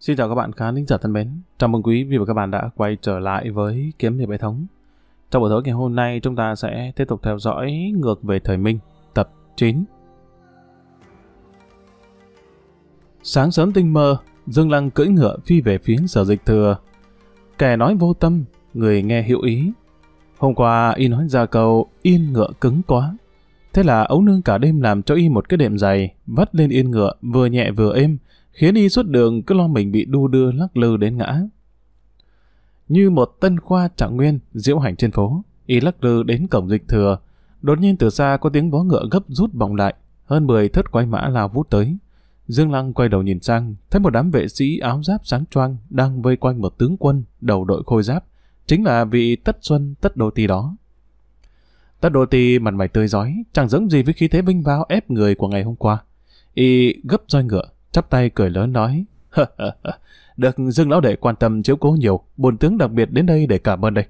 Xin chào các bạn khán thính giả thân mến. Chào mừng quý vị và các bạn đã quay trở lại với Kiếm hiệp hệ thống. Trong buổi tối ngày hôm nay chúng ta sẽ tiếp tục theo dõi ngược về thời Minh, tập 9. Sáng sớm tinh mơ, Dương Lăng cưỡi ngựa phi về phía sở dịch thừa. Kẻ nói vô tâm, người nghe hiểu ý. Hôm qua y nói ra câu yên ngựa cứng quá. Thế là ấu nương cả đêm làm cho y một cái đệm dày, vắt lên yên ngựa vừa nhẹ vừa êm, khiến y suốt đường cứ lo mình bị đu đưa lắc lư đến ngã. Như một tân khoa trạng nguyên diễu hành trên phố, y lắc lư đến cổng dịch thừa, đột nhiên từ xa có tiếng vó ngựa gấp rút vòng lại, hơn 10 thất quái mã lao vút tới. Dương Lăng quay đầu nhìn sang, thấy một đám vệ sĩ áo giáp sáng choang đang vây quanh một tướng quân đầu đội khôi giáp, chính là vị tất xuân tất đô ti đó. Tất đô ti mặt mày tươi giói, chẳng giống gì với khí thế vinh váo ép người của ngày hôm qua. Y gấp roi ngựa, chắp tay cười lớn nói, được Dương Lão Đệ quan tâm chiếu cố nhiều, bồn tướng đặc biệt đến đây để cảm ơn đây.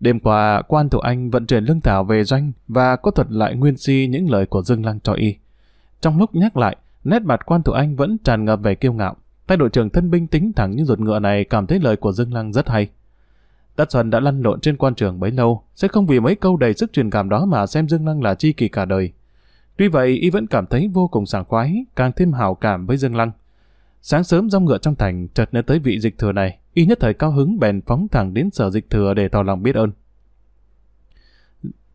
Đêm qua, quan thủ anh vận chuyển lương thảo về doanh và có thuật lại nguyên si những lời của Dương Lăng cho y. Trong lúc nhắc lại, nét mặt quan thủ anh vẫn tràn ngập vẻ kiêu ngạo. Tay đội trưởng thân binh tính thẳng như ruột ngựa này cảm thấy lời của Dương Lăng rất hay. Tất Xuân đã lăn lộn trên quan trường bấy lâu, sẽ không vì mấy câu đầy sức truyền cảm đó mà xem Dương Lăng là chi kỳ cả đời. Tuy vậy, y vẫn cảm thấy vô cùng sảng khoái, càng thêm hào cảm với Dương Lăng. Sáng sớm rong ngựa trong thành, chợt nhớ tới vị dịch thừa này, y nhất thời cao hứng bèn phóng thẳng đến sở dịch thừa để tỏ lòng biết ơn.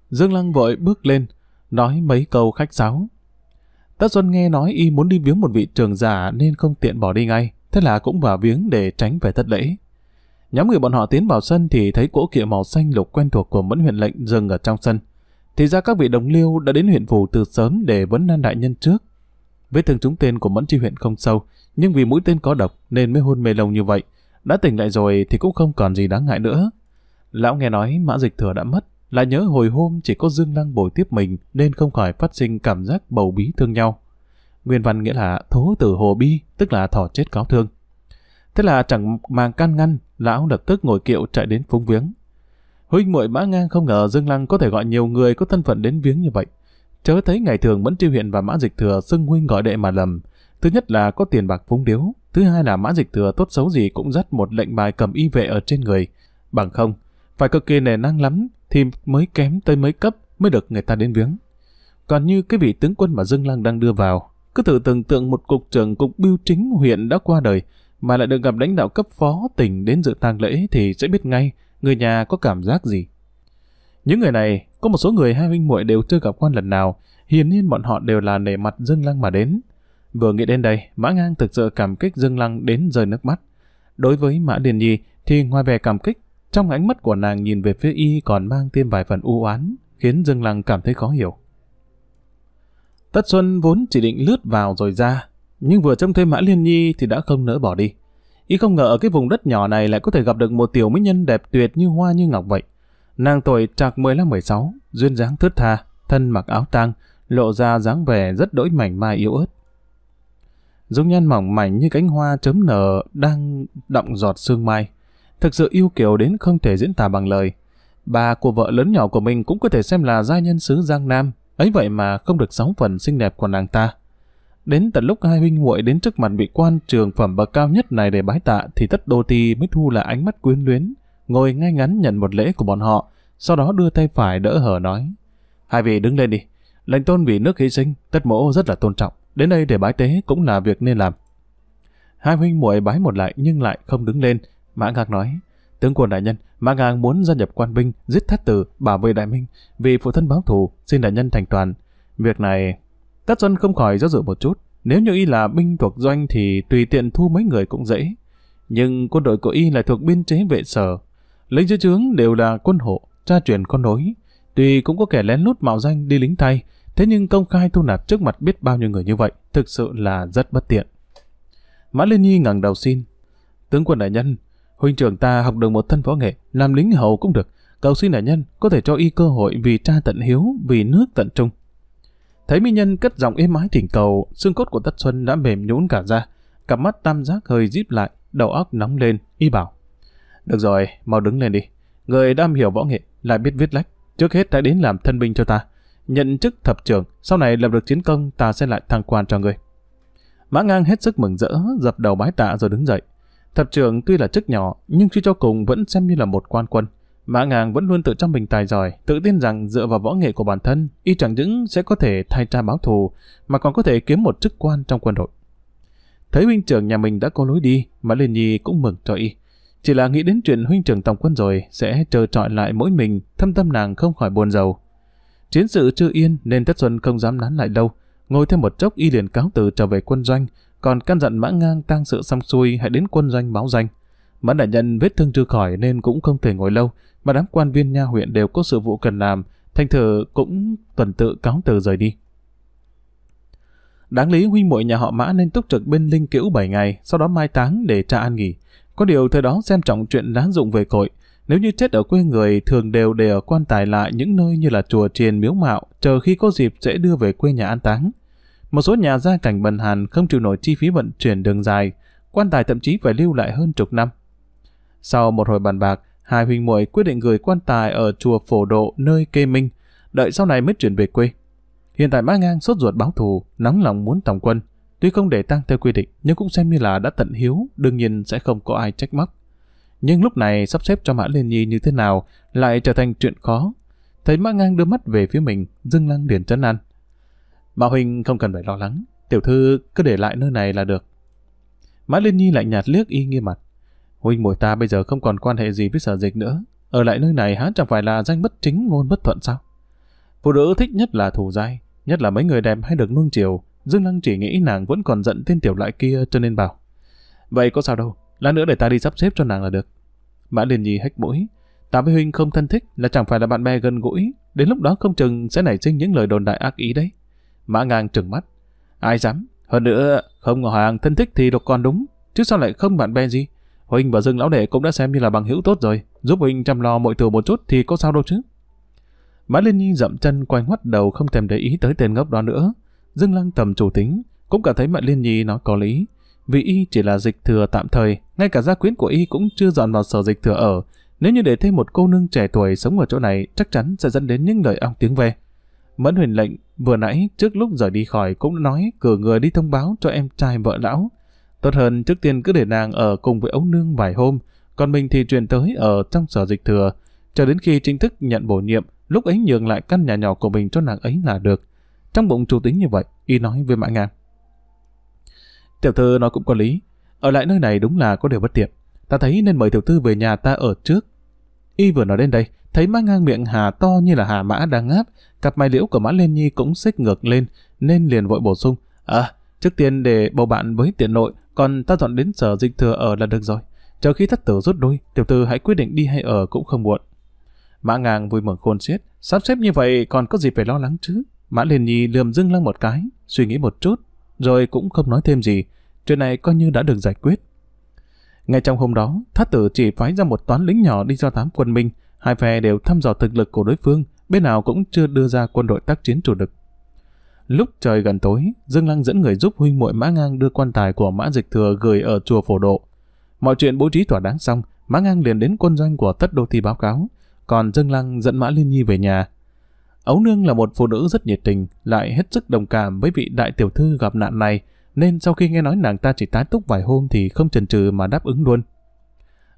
Dương Lăng vội bước lên, nói mấy câu khách sáo. Tất Xuân nghe nói y muốn đi viếng một vị trường giả nên không tiện bỏ đi ngay, thế là cũng vào viếng để tránh về thất lễ. Nhóm người bọn họ tiến vào sân thì thấy cỗ kiệu màu xanh lục quen thuộc của mẫn huyện lệnh dừng ở trong sân. Thì ra các vị đồng liêu đã đến huyện phủ từ sớm để vấn an đại nhân trước. Vết thương trúng tên của Mẫn Chi huyện không sâu, nhưng vì mũi tên có độc nên mới hôn mê lâu như vậy. Đã tỉnh lại rồi thì cũng không còn gì đáng ngại nữa. Lão nghe nói mã dịch thừa đã mất, lại nhớ hồi hôm chỉ có Dương Lăng bồi tiếp mình nên không khỏi phát sinh cảm giác bầu bí thương nhau. Nguyên văn nghĩa là thố tử hồ bi, tức là thỏ chết cáo thương. Thế là chẳng màng can ngăn, lão lập tức ngồi kiệu chạy đến phúng viếng, Huynh muội mã ngang không ngờ Dương Lăng có thể gọi nhiều người có thân phận đến viếng như vậy. Chớ thấy ngày thường Mẫn tri Huyện và Mã Dịch Thừa xưng huynh gọi đệ mà lầm. Thứ nhất là có tiền bạc phúng điếu, thứ hai là Mã Dịch Thừa tốt xấu gì cũng dắt một lệnh bài cầm y vệ ở trên người. Bằng không, phải cực kỳ nề năng lắm thì mới kém tới mấy cấp mới được người ta đến viếng. Còn như cái vị tướng quân mà Dương Lăng đang đưa vào, cứ thử tưởng tượng một cục trưởng cục biêu chính huyện đã qua đời, mà lại được gặp lãnh đạo cấp phó tỉnh đến dự tang lễ thì sẽ biết ngay người nhà có cảm giác gì. Những người này, có một số người hai huynh muội đều chưa gặp quan lần nào, hiển nhiên bọn họ đều là nể mặt Dương Lăng mà đến. Vừa nghĩ đến đây, Mã Ngang thực sự cảm kích Dương Lăng đến rơi nước mắt. Đối với Mã Điền Nhi thì ngoài vẻ cảm kích, trong ánh mắt của nàng nhìn về phía y còn mang thêm vài phần u oán, khiến Dương Lăng cảm thấy khó hiểu. Tất Xuân vốn chỉ định lướt vào rồi ra, nhưng vừa trông thấy Mã Liên Nhi thì đã không nỡ bỏ đi. Y không ngờ ở cái vùng đất nhỏ này lại có thể gặp được một tiểu mỹ nhân đẹp tuyệt như hoa như ngọc vậy. Nàng tuổi trạc 15-16, duyên dáng thướt tha, thân mặc áo tang, lộ ra dáng vẻ rất đỗi mảnh mai yếu ớt. Dung nhan mỏng mảnh như cánh hoa chấm nở đang đọng giọt sương mai. Thực sự yêu kiều đến không thể diễn tả bằng lời. Bà của vợ lớn nhỏ của mình cũng có thể xem là gia nhân xứ Giang Nam, ấy vậy mà không được sáu phần xinh đẹp của nàng ta. Đến tận lúc hai huynh muội đến trước mặt vị quan trường phẩm bậc cao nhất này để bái tạ thì tất đô ti mới thu lại ánh mắt quyến luyến, ngồi ngay ngắn nhận một lễ của bọn họ, sau đó đưa tay phải đỡ hở nói. Hai vị đứng lên đi, lệnh tôn vì nước hy sinh, tất mỗ rất là tôn trọng, đến đây để bái tế cũng là việc nên làm. Hai huynh muội bái một lại nhưng lại không đứng lên, Mã Ngạc nói. Tướng quân đại nhân, Mã Ngạc muốn gia nhập quan binh, giết thất tử, bảo vệ đại minh, vì phụ thân báo thù, xin đại nhân thành toàn. Việc này Tất Xuân không khỏi do dự một chút. Nếu như y là binh thuộc doanh thì tùy tiện thu mấy người cũng dễ. Nhưng quân đội của y lại thuộc biên chế vệ sở. lính dưới trướng đều là quân hộ, tra truyền con nối. Tuy cũng có kẻ lén lút mạo danh đi lính thay, thế nhưng công khai thu nạp trước mặt biết bao nhiêu người như vậy thực sự là rất bất tiện. Mã Liên Nhi ngẩng đầu xin. Tướng quân đại nhân, huynh trưởng ta học được một thân võ nghệ, làm lính hầu cũng được. Cầu xin đại nhân có thể cho y cơ hội vì cha tận hiếu, vì nước tận trung. Thấy mỹ nhân cất giọng êm ái thỉnh cầu, xương cốt của Tất Xuân đã mềm nhũn cả ra, cặp mắt tam giác hơi díp lại, đầu óc nóng lên, y bảo. Được rồi, mau đứng lên đi. Người đã hiểu võ nghệ, lại biết viết lách. Trước hết hãy đến làm thân binh cho ta. Nhận chức thập trưởng, sau này lập được chiến công ta sẽ lại thăng quan cho người. Mã ngang hết sức mừng rỡ, dập đầu bái tạ rồi đứng dậy. Thập trưởng tuy là chức nhỏ, nhưng suy cho cùng vẫn xem như là một quan quân. Mã Ngang vẫn luôn tự trong mình tài giỏi, tự tin rằng dựa vào võ nghệ của bản thân, y chẳng những sẽ có thể thay cha báo thù, mà còn có thể kiếm một chức quan trong quân đội. Thấy huynh trưởng nhà mình đã có lối đi, Mã Liên Nhi cũng mừng cho y. Chỉ là nghĩ đến chuyện huynh trưởng tổng quân rồi, sẽ chờ trọi lại mỗi mình, thâm tâm nàng không khỏi buồn giàu. Chiến sự chưa yên nên Tất Xuân không dám nán lại đâu, ngồi thêm một chốc y liền cáo từ trở về quân doanh, còn căn dặn mã ngang tăng sự xong xuôi hãy đến quân doanh báo danh. Mã đại nhân vết thương chưa khỏi nên cũng không thể ngồi lâu, mà đám quan viên nha huyện đều có sự vụ cần làm, thành thử cũng tuần tự cáo từ rời đi. Đáng lý huy muội nhà họ Mã nên túc trực bên linh cữu 7 ngày, sau đó mai táng để cha an nghỉ. Có điều thời đó xem trọng chuyện đáng dụng về cội, nếu như chết ở quê người thường đều để ở quan tài lại những nơi như là chùa triền miếu mạo, chờ khi có dịp sẽ đưa về quê nhà an táng. Một số nhà gia cảnh bần hàn không chịu nổi chi phí vận chuyển đường dài, quan tài thậm chí phải lưu lại hơn chục năm. Sau một hồi bàn bạc, hai huynh muội quyết định gửi quan tài ở chùa Phổ Độ nơi kê minh, đợi sau này mới chuyển về quê. Hiện tại Mã Ngang sốt ruột báo thù, nóng lòng muốn tổng quân. Tuy không để tăng theo quy định, nhưng cũng xem như là đã tận hiếu, đương nhiên sẽ không có ai trách móc. Nhưng lúc này sắp xếp cho Mã Liên Nhi như thế nào lại trở thành chuyện khó. Thấy Mã Ngang đưa mắt về phía mình, dưng lăng điển chấn an Mã Huynh không cần phải lo lắng, tiểu thư cứ để lại nơi này là được. Mã Liên Nhi lại nhạt liếc y nghi mặt. Huynh muội ta bây giờ không còn quan hệ gì với sở dịch nữa. Ở lại nơi này hắn chẳng phải là danh bất chính ngôn bất thuận sao? Phụ nữ thích nhất là thù dai, nhất là mấy người đẹp hay được nuông chiều. Dương Lăng chỉ nghĩ nàng vẫn còn giận tên tiểu loại kia cho nên bảo. Vậy có sao đâu, lát nữa để ta đi sắp xếp cho nàng là được. Mã Liên Nhi hách mũi. Ta với Huynh không thân thích là chẳng phải là bạn bè gần gũi. Đến lúc đó không chừng sẽ nảy sinh những lời đồn đại ác ý đấy. Mã ngang trừng mắt. Ai dám, hơn nữa, không ngỏ hàng thân thích thì được còn đúng, chứ sao lại không bạn bè gì? Huynh và Dương Lão Đệ cũng đã xem như là bằng hữu tốt rồi, giúp huynh chăm lo mọi thứ một chút thì có sao đâu chứ. Mã Liên Nhi dậm chân quay ngoắt đầu không thèm để ý tới tên ngốc đó nữa. Dương Lăng tầm chủ tính, cũng cảm thấy Mã Liên Nhi nói có lý. Vì y chỉ là dịch thừa tạm thời, ngay cả gia quyến của y cũng chưa dọn vào sở dịch thừa ở. Nếu như để thêm một cô nương trẻ tuổi sống ở chỗ này, chắc chắn sẽ dẫn đến những lời ong tiếng về. Mẫn huyền lệnh vừa nãy trước lúc rời đi khỏi cũng nói cử người đi thông báo cho em trai vợ lão Tốt hơn trước tiên cứ để nàng ở cùng với ấu nương vài hôm, còn mình thì chuyển tới ở trong sở dịch thừa, cho đến khi chính thức nhận bổ nhiệm, lúc ấy nhường lại căn nhà nhỏ của mình cho nàng ấy là được. Trong bụng chủ tính như vậy, y nói với Mã Ngang. Tiểu thư nói cũng có lý, ở lại nơi này đúng là có điều bất tiện. Ta thấy nên mời tiểu thư về nhà ta ở trước. Y vừa nói đến đây, thấy Mã Ngang miệng hà to như là hà mã đang ngáp, cặp mày liễu của Mã Liên Nhi cũng xích ngược lên, nên liền vội bổ sung. À, trước tiên để bầu bạn với tiện nội còn ta dọn đến sở dịch thừa ở là được rồi. Chờ khi thất tử rút lui, tiểu tư hãy quyết định đi hay ở cũng không muộn. Mã ngang vui mừng khôn xiết, sắp xếp như vậy còn có gì phải lo lắng chứ. Mã liền nhi lườm dưng lăng một cái, suy nghĩ một chút, rồi cũng không nói thêm gì. Chuyện này coi như đã được giải quyết. Ngay trong hôm đó, thất tử chỉ phái ra một toán lính nhỏ đi do thám quân Minh. Hai phe đều thăm dò thực lực của đối phương, bên nào cũng chưa đưa ra quân đội tác chiến chủ lực. Lúc trời gần tối, Dương Lăng dẫn người giúp huynh muội Mã Ngang đưa quan tài của Mã Dịch Thừa gửi ở chùa Phổ Độ. Mọi chuyện bố trí thỏa đáng xong, Mã Ngang liền đến quân doanh của Tất Đô Thi báo cáo, còn Dương Lăng dẫn Mã Liên Nhi về nhà. Ấu Nương là một phụ nữ rất nhiệt tình, lại hết sức đồng cảm với vị đại tiểu thư gặp nạn này, nên sau khi nghe nói nàng ta chỉ tái túc vài hôm thì không chần chừ mà đáp ứng luôn.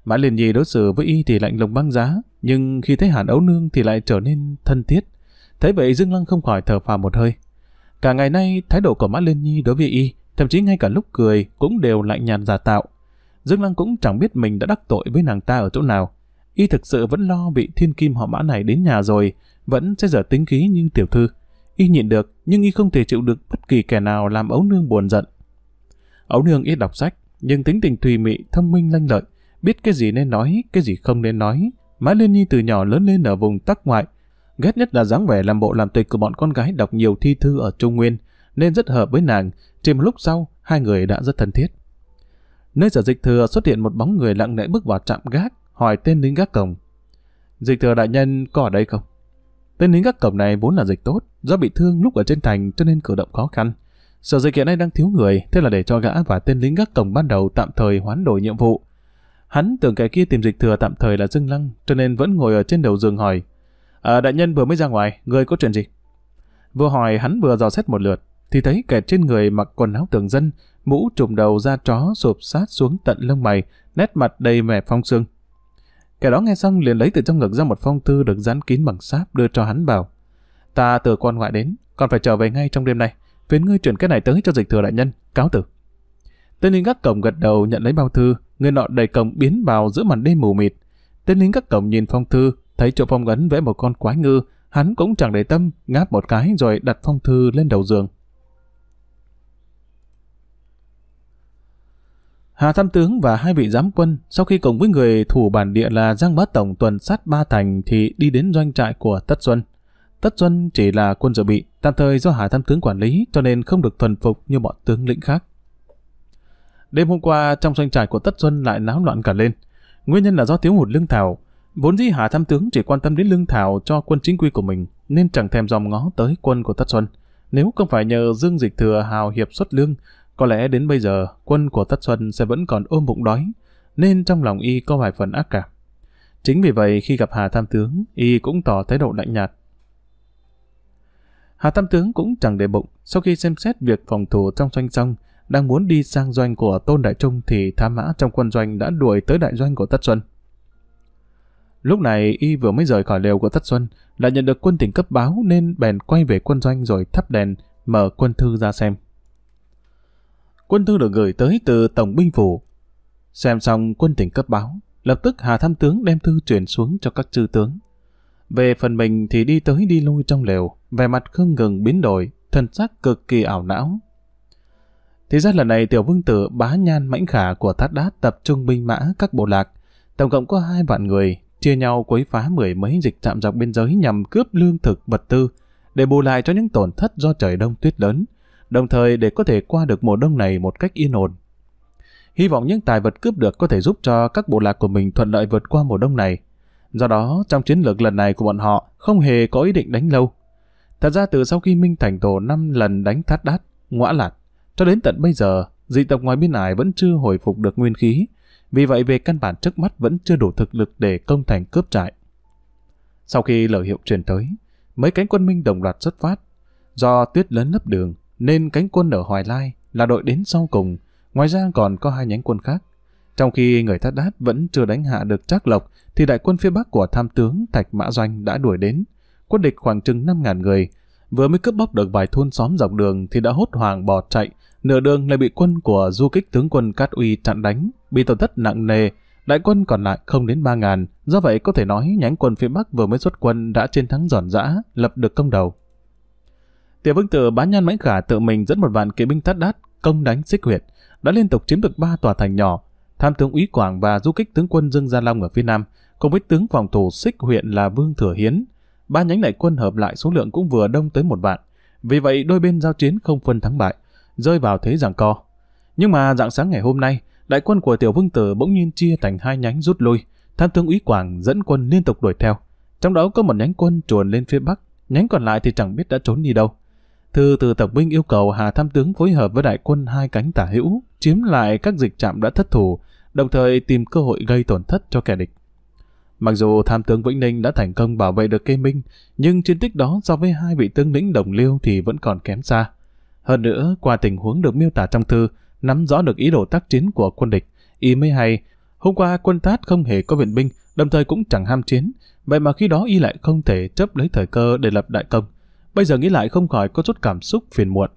Mã Liên Nhi đối xử với y thì lạnh lùng băng giá, nhưng khi thấy Hàn Ấu Nương thì lại trở nên thân thiết. Thế vậy Dương Lăng không khỏi thở phào một hơi, Cả ngày nay, thái độ của Mã Liên Nhi đối với y, thậm chí ngay cả lúc cười cũng đều lạnh nhạt giả tạo. Dương Lăng cũng chẳng biết mình đã đắc tội với nàng ta ở chỗ nào. Y thực sự vẫn lo bị thiên kim họ mã này đến nhà rồi, vẫn sẽ dở tính khí như tiểu thư. Y nhịn được, nhưng y không thể chịu được bất kỳ kẻ nào làm ấu nương buồn giận. Ấu nương ít đọc sách, nhưng tính tình tùy mị, thông minh lanh lợi, biết cái gì nên nói, cái gì không nên nói. Mã Liên Nhi từ nhỏ lớn lên ở vùng tắc ngoại, Ghét nhất là dáng vẻ làm bộ làm tịch của bọn con gái đọc nhiều thi thư ở Trung Nguyên, nên rất hợp với nàng, chỉ một lúc sau, hai người đã rất thân thiết. Nơi sở dịch thừa xuất hiện một bóng người lặng lẽ bước vào trạm gác, hỏi tên lính gác cổng. Dịch thừa đại nhân có ở đây không? Tên lính gác cổng này vốn là dịch tốt, do bị thương lúc ở trên thành cho nên cử động khó khăn. Sở dịch hiện nay đang thiếu người, thế là để cho gã và tên lính gác cổng ban đầu tạm thời hoán đổi nhiệm vụ. Hắn tưởng cái kia tìm dịch thừa tạm thời là Dương Lăng, cho nên vẫn ngồi ở trên đầu giường hỏi. À, đại nhân vừa mới ra ngoài, người có chuyện gì? Vừa hỏi hắn vừa dò xét một lượt, thì thấy kẻ trên người mặc quần áo tường dân, mũ trùm đầu da chó sụp sát xuống tận lông mày, nét mặt đầy vẻ phong sương. Kẻ đó nghe xong liền lấy từ trong ngực ra một phong thư được dán kín bằng sáp đưa cho hắn bảo. Ta từ quan ngoại đến, còn phải trở về ngay trong đêm nay. Phiền ngươi chuyển cái này tới cho dịch thừa đại nhân, cáo tử. Tên lính gác cổng gật đầu nhận lấy bao thư, người nọ đầy cổng biến vào giữa màn đêm mù mịt. Tên lính gác cổng nhìn phong thư, Thấy chỗ phong ấn vẽ một con quái ngư, hắn cũng chẳng để tâm, ngáp một cái rồi đặt phong thư lên đầu giường. Hà Tham Tướng và hai vị giám quân sau khi cùng với người thủ bản địa là Giang Bá Tổng tuần sát Ba Thành thì đi đến doanh trại của Tất Xuân. Tất Xuân chỉ là quân dự bị, tạm thời do Hà Tham Tướng quản lý cho nên không được thuần phục như bọn tướng lĩnh khác. Đêm hôm qua trong doanh trại của Tất Xuân lại náo loạn cả lên. Nguyên nhân là do thiếu hụt lương thảo, Vốn dĩ Hà Tham Tướng chỉ quan tâm đến lương thảo cho quân chính quy của mình, nên chẳng thèm dòm ngó tới quân của Tất Xuân. Nếu không phải nhờ Dương Dịch Thừa hào hiệp xuất lương, có lẽ đến bây giờ quân của Tất Xuân sẽ vẫn còn ôm bụng đói, nên trong lòng y có vài phần ác cảm. Chính vì vậy khi gặp Hà Tham Tướng, y cũng tỏ thái độ lạnh nhạt. Hà tham Tướng cũng chẳng để bụng, sau khi xem xét việc phòng thủ trong doanh xong, đang muốn đi sang doanh của Tôn Đại Trung thì tham mã trong quân doanh đã đuổi tới đại doanh của Tất Xuân. Lúc này y vừa mới rời khỏi lều của Tất Xuân, lại nhận được quân tỉnh cấp báo nên bèn quay về quân doanh rồi thắp đèn, mở quân thư ra xem. Quân thư được gửi tới từ Tổng binh phủ. Xem xong quân tỉnh cấp báo, lập tức Hà Tham Tướng đem thư chuyển xuống cho các chư tướng. Về phần mình thì đi tới đi lui trong lều, vẻ mặt không ngừng biến đổi, thần sắc cực kỳ ảo não. Thì ra lần này tiểu vương tử bá nhan mãnh khả của thát đát tập trung binh mã các bộ lạc, tổng cộng có hai vạn người, chia nhau quấy phá mười mấy dịch trạm dọc biên giới nhằm cướp lương thực vật tư để bù lại cho những tổn thất do trời đông tuyết lớn, đồng thời để có thể qua được mùa đông này một cách yên ổn. Hy vọng những tài vật cướp được có thể giúp cho các bộ lạc của mình thuận lợi vượt qua mùa đông này. Do đó, trong chiến lược lần này của bọn họ không hề có ý định đánh lâu. Thật ra từ sau khi Minh Thành Tổ 5 lần đánh thắt đát, ngõa lạt, cho đến tận bây giờ, dị tộc ngoài biên ải vẫn chưa hồi phục được nguyên khí, vì vậy về căn bản trước mắt vẫn chưa đủ thực lực để công thành cướp trại. Sau khi lời hiệu truyền tới, mấy cánh quân Minh đồng loạt xuất phát. Do tuyết lớn lấp đường, nên cánh quân ở Hoài Lai là đội đến sau cùng, ngoài ra còn có hai nhánh quân khác. Trong khi người Thát Đát vẫn chưa đánh hạ được Trác Lộc, thì đại quân phía Bắc của Tham tướng Thạch Mã Doanh đã đuổi đến. Quân địch khoảng chừng 5.000 người, vừa mới cướp bóc được vài thôn xóm dọc đường thì đã hốt hoảng bỏ chạy, nửa đường lại bị quân của du kích tướng quân Cát Uy chặn đánh bị tổn thất nặng nề, đại quân còn lại không đến 3 ngàn, do vậy có thể nói nhánh quân phía Bắc vừa mới xuất quân đã chiến thắng giòn giã, lập được công đầu. Tiểu vương tử bá nhan mãnh khả tự mình dẫn một vạn kỵ binh thắt đát, công đánh xích huyệt, đã liên tục chiếm được ba tòa thành nhỏ, tham tướng úy Quảng và du kích tướng quân Dương Gia Long ở phía Nam, cùng với tướng phòng thủ xích huyện là Vương Thừa Hiến. Ba nhánh đại quân hợp lại số lượng cũng vừa đông tới một vạn, vì vậy đôi bên giao chiến không phân thắng bại, rơi vào thế giằng co. Nhưng mà dạng sáng ngày hôm nay, Đại quân của Tiểu Vương Tử bỗng nhiên chia thành hai nhánh rút lui, Tham tướng Úy Quảng dẫn quân liên tục đuổi theo. Trong đó có một nhánh quân chuồn lên phía bắc, nhánh còn lại thì chẳng biết đã trốn đi đâu. Thư từ tổng binh yêu cầu Hà Tham tướng phối hợp với đại quân hai cánh tả hữu, chiếm lại các dịch trạm đã thất thủ, đồng thời tìm cơ hội gây tổn thất cho kẻ địch. Mặc dù Tham tướng Vĩnh Ninh đã thành công bảo vệ được Kê Minh, nhưng chiến tích đó so với hai vị tướng lĩnh đồng liêu thì vẫn còn kém xa. Hơn nữa, qua tình huống được miêu tả trong thư, nắm rõ được ý đồ tác chiến của quân địch. Y mới hay, hôm qua quân Tát không hề có viện binh, đồng thời cũng chẳng ham chiến, vậy mà khi đó Y lại không thể chấp lấy thời cơ để lập đại công. Bây giờ nghĩ lại không khỏi có chút cảm xúc phiền muộn.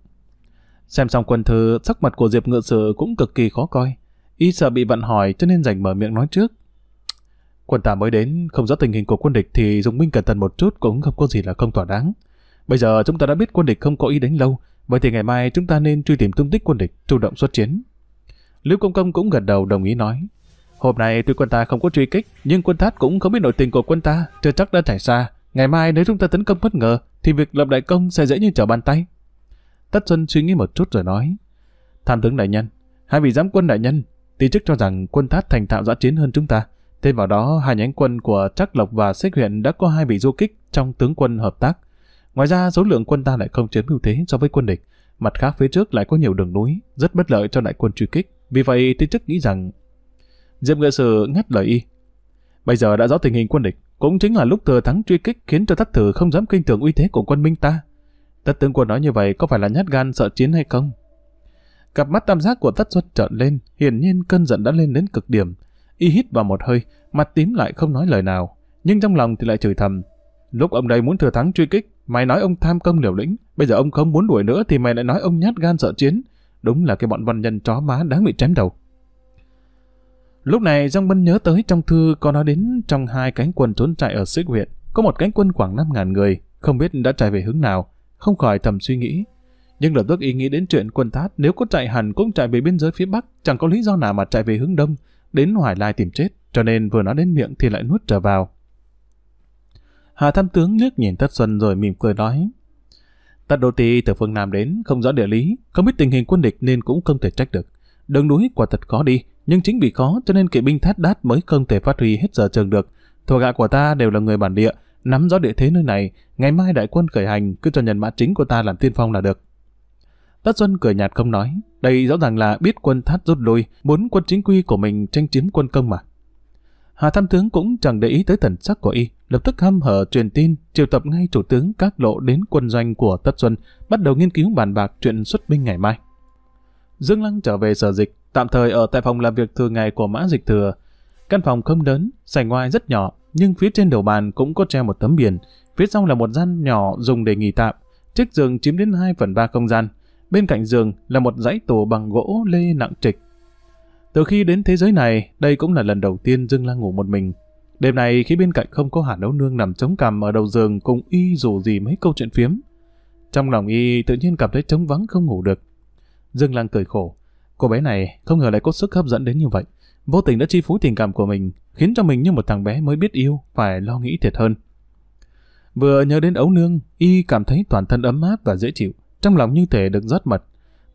Xem xong quân thư, sắc mặt của Diệp Ngự Sự cũng cực kỳ khó coi. Y sợ bị vặn hỏi cho nên dành mở miệng nói trước. Quân ta mới đến, không rõ tình hình của quân địch thì dùng binh cẩn thận một chút cũng không có gì là không thỏa đáng. Bây giờ chúng ta đã biết quân địch không có ý đánh lâu, Vậy thì ngày mai chúng ta nên truy tìm tung tích quân địch, chủ động xuất chiến. Lưu Công Công cũng gật đầu đồng ý nói. Hôm nay tuy quân ta không có truy kích, nhưng quân thát cũng không biết nội tình của quân ta, chưa chắc đã chạy xa. Ngày mai nếu chúng ta tấn công bất ngờ, thì việc lập đại công sẽ dễ như trở bàn tay. Tất Xuân suy nghĩ một chút rồi nói. Tham tướng đại nhân, hai vị giám quân đại nhân, tí chức cho rằng quân thát thành thạo giã chiến hơn chúng ta. Thêm vào đó, hai nhánh quân của Trắc Lộc và Xích Huyện đã có hai vị du kích trong tướng quân hợp tác. Ngoài ra, số lượng quân ta lại không chiếm ưu thế so với quân địch. Mặt khác phía trước lại có nhiều đường núi, rất bất lợi cho đại quân truy kích. Vì vậy, tin chức nghĩ rằng... Diệp Ngự Sử ngắt lời y. Bây giờ đã rõ tình hình quân địch, cũng chính là lúc thừa thắng truy kích khiến cho thất thử không dám kinh tưởng uy thế của quân Minh ta. Tất tướng quân nói như vậy có phải là nhát gan sợ chiến hay không? Cặp mắt tam giác của Tất Xuân trợn lên, hiển nhiên cơn giận đã lên đến cực điểm. Y hít vào một hơi, mặt tím lại không nói lời nào, nhưng trong lòng thì lại chửi thầm, Lúc ông đây muốn thừa thắng truy kích, mày nói ông tham công liều lĩnh, bây giờ ông không muốn đuổi nữa thì mày lại nói ông nhát gan sợ chiến. Đúng là cái bọn văn nhân chó má đáng bị chém đầu. Lúc này Giang Bân nhớ tới trong thư có nói đến trong hai cánh quân trốn chạy ở xích huyện, có một cánh quân khoảng 5.000 người, không biết đã chạy về hướng nào, không khỏi thầm suy nghĩ. Nhưng lập tức ý nghĩ đến chuyện quân thát nếu có chạy hẳn cũng chạy về biên giới phía Bắc, chẳng có lý do nào mà chạy về hướng Đông, đến Hoài Lai tìm chết, cho nên vừa nói đến miệng thì lại nuốt trở vào. Hà Tham Tướng liếc nhìn Tất Xuân rồi mỉm cười nói. Tất Đô Ti từ phương Nam đến, không rõ địa lý, không biết tình hình quân địch nên cũng không thể trách được. Đường núi quả thật khó đi, nhưng chính vì khó cho nên kỵ binh thát đát mới không thể phát huy hết giờ trường được. Thuộc gạ của ta đều là người bản địa, nắm rõ địa thế nơi này, ngày mai đại quân khởi hành cứ cho nhân mã chính của ta làm tiên phong là được. Tất Xuân cười nhạt không nói, đây rõ ràng là biết quân thát rút lui, muốn quân chính quy của mình tranh chiếm quân công mà. Hà Tham Tướng cũng chẳng để ý tới thần sắc của y, lập tức hâm hở truyền tin, triệu tập ngay chủ tướng các lộ đến quân doanh của Tất Xuân, bắt đầu nghiên cứu bàn bạc chuyện xuất binh ngày mai. Dương Lăng trở về sở dịch, tạm thời ở tại phòng làm việc thường ngày của mã dịch thừa. Căn phòng không lớn, sảnh ngoài rất nhỏ, nhưng phía trên đầu bàn cũng có treo một tấm biển, phía sau là một gian nhỏ dùng để nghỉ tạm, chiếc giường chiếm đến 2 phần ba không gian. Bên cạnh giường là một dãy tủ bằng gỗ lê nặng trịch. Từ khi đến thế giới này, đây cũng là lần đầu tiên Dương Lăng ngủ một mình. Đêm này khi bên cạnh không có hẳn Nấu Nương nằm chống cằm ở đầu giường cùng y dù gì mấy câu chuyện phiếm. Trong lòng y tự nhiên cảm thấy trống vắng không ngủ được. Dương Lan cười khổ. Cô bé này không ngờ lại có sức hấp dẫn đến như vậy. Vô tình đã chi phối tình cảm của mình, khiến cho mình như một thằng bé mới biết yêu, phải lo nghĩ thiệt hơn. Vừa nhớ đến ấu nương, y cảm thấy toàn thân ấm áp và dễ chịu, trong lòng như thể được rót mật.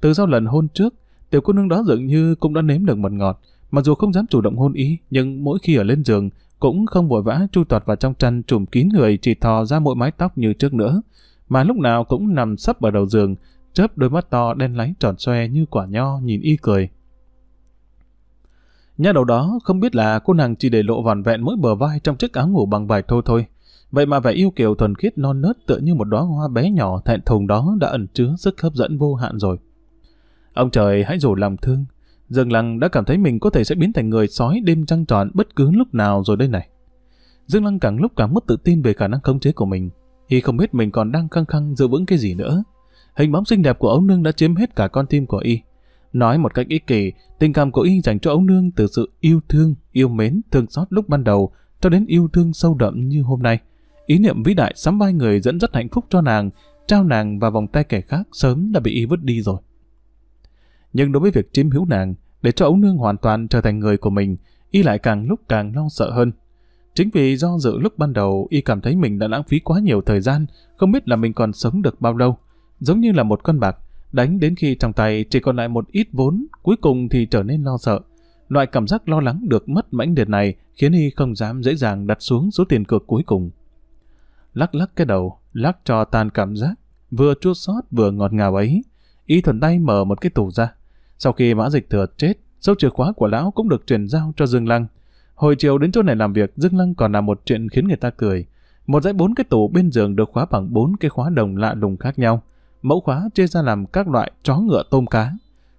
Từ sau lần hôn trước, tiểu cô nương đó dường như cũng đã nếm được mật ngọt, mặc dù không dám chủ động hôn y, nhưng mỗi khi ở lên giường, cũng không vội vã chu toạt vào trong chăn trùm kín người chỉ thò ra mỗi mái tóc như trước nữa, mà lúc nào cũng nằm sấp ở đầu giường, chớp đôi mắt to đen láy tròn xoe như quả nho nhìn y cười. Nhà đầu đó không biết là cô nàng chỉ để lộ vòn vẹn mỗi bờ vai trong chiếc áo ngủ bằng vải thô thôi. Vậy mà vẻ yêu kiều thuần khiết non nớt tựa như một đóa hoa bé nhỏ thẹn thùng đó đã ẩn chứa sức hấp dẫn vô hạn rồi. Ông trời hãy rủ lòng thương, Dương Lăng đã cảm thấy mình có thể sẽ biến thành người sói đêm trăng tròn bất cứ lúc nào rồi đây này. Dương Lăng càng lúc càng mất tự tin về khả năng khống chế của mình. Y không biết mình còn đang khăng khăng giữ vững cái gì nữa. Hình bóng xinh đẹp của ấu nương đã chiếm hết cả con tim của Y. Nói một cách ích kỷ, tình cảm của Y dành cho ấu nương từ sự yêu thương, yêu mến, thương xót lúc ban đầu cho đến yêu thương sâu đậm như hôm nay. Ý niệm vĩ đại sắm vai người dẫn rất hạnh phúc cho nàng, trao nàng và vòng tay kẻ khác sớm đã bị Y vứt đi rồi nhưng đối với việc chiếm hữu nàng, để cho ấu nương hoàn toàn trở thành người của mình, y lại càng lúc càng lo sợ hơn. Chính vì do dự lúc ban đầu, y cảm thấy mình đã lãng phí quá nhiều thời gian, không biết là mình còn sống được bao lâu. Giống như là một con bạc, đánh đến khi trong tay chỉ còn lại một ít vốn, cuối cùng thì trở nên lo sợ. Loại cảm giác lo lắng được mất mãnh liệt này khiến y không dám dễ dàng đặt xuống số tiền cược cuối cùng. Lắc lắc cái đầu, lắc cho tan cảm giác, vừa chua xót vừa ngọt ngào ấy, y thuận tay mở một cái tủ ra, sau khi mã dịch thừa chết, số chìa khóa của lão cũng được chuyển giao cho Dương Lăng. Hồi chiều đến chỗ này làm việc, Dương Lăng còn làm một chuyện khiến người ta cười. Một dãy bốn cái tủ bên giường được khóa bằng bốn cái khóa đồng lạ lùng khác nhau. Mẫu khóa chia ra làm các loại chó ngựa tôm cá.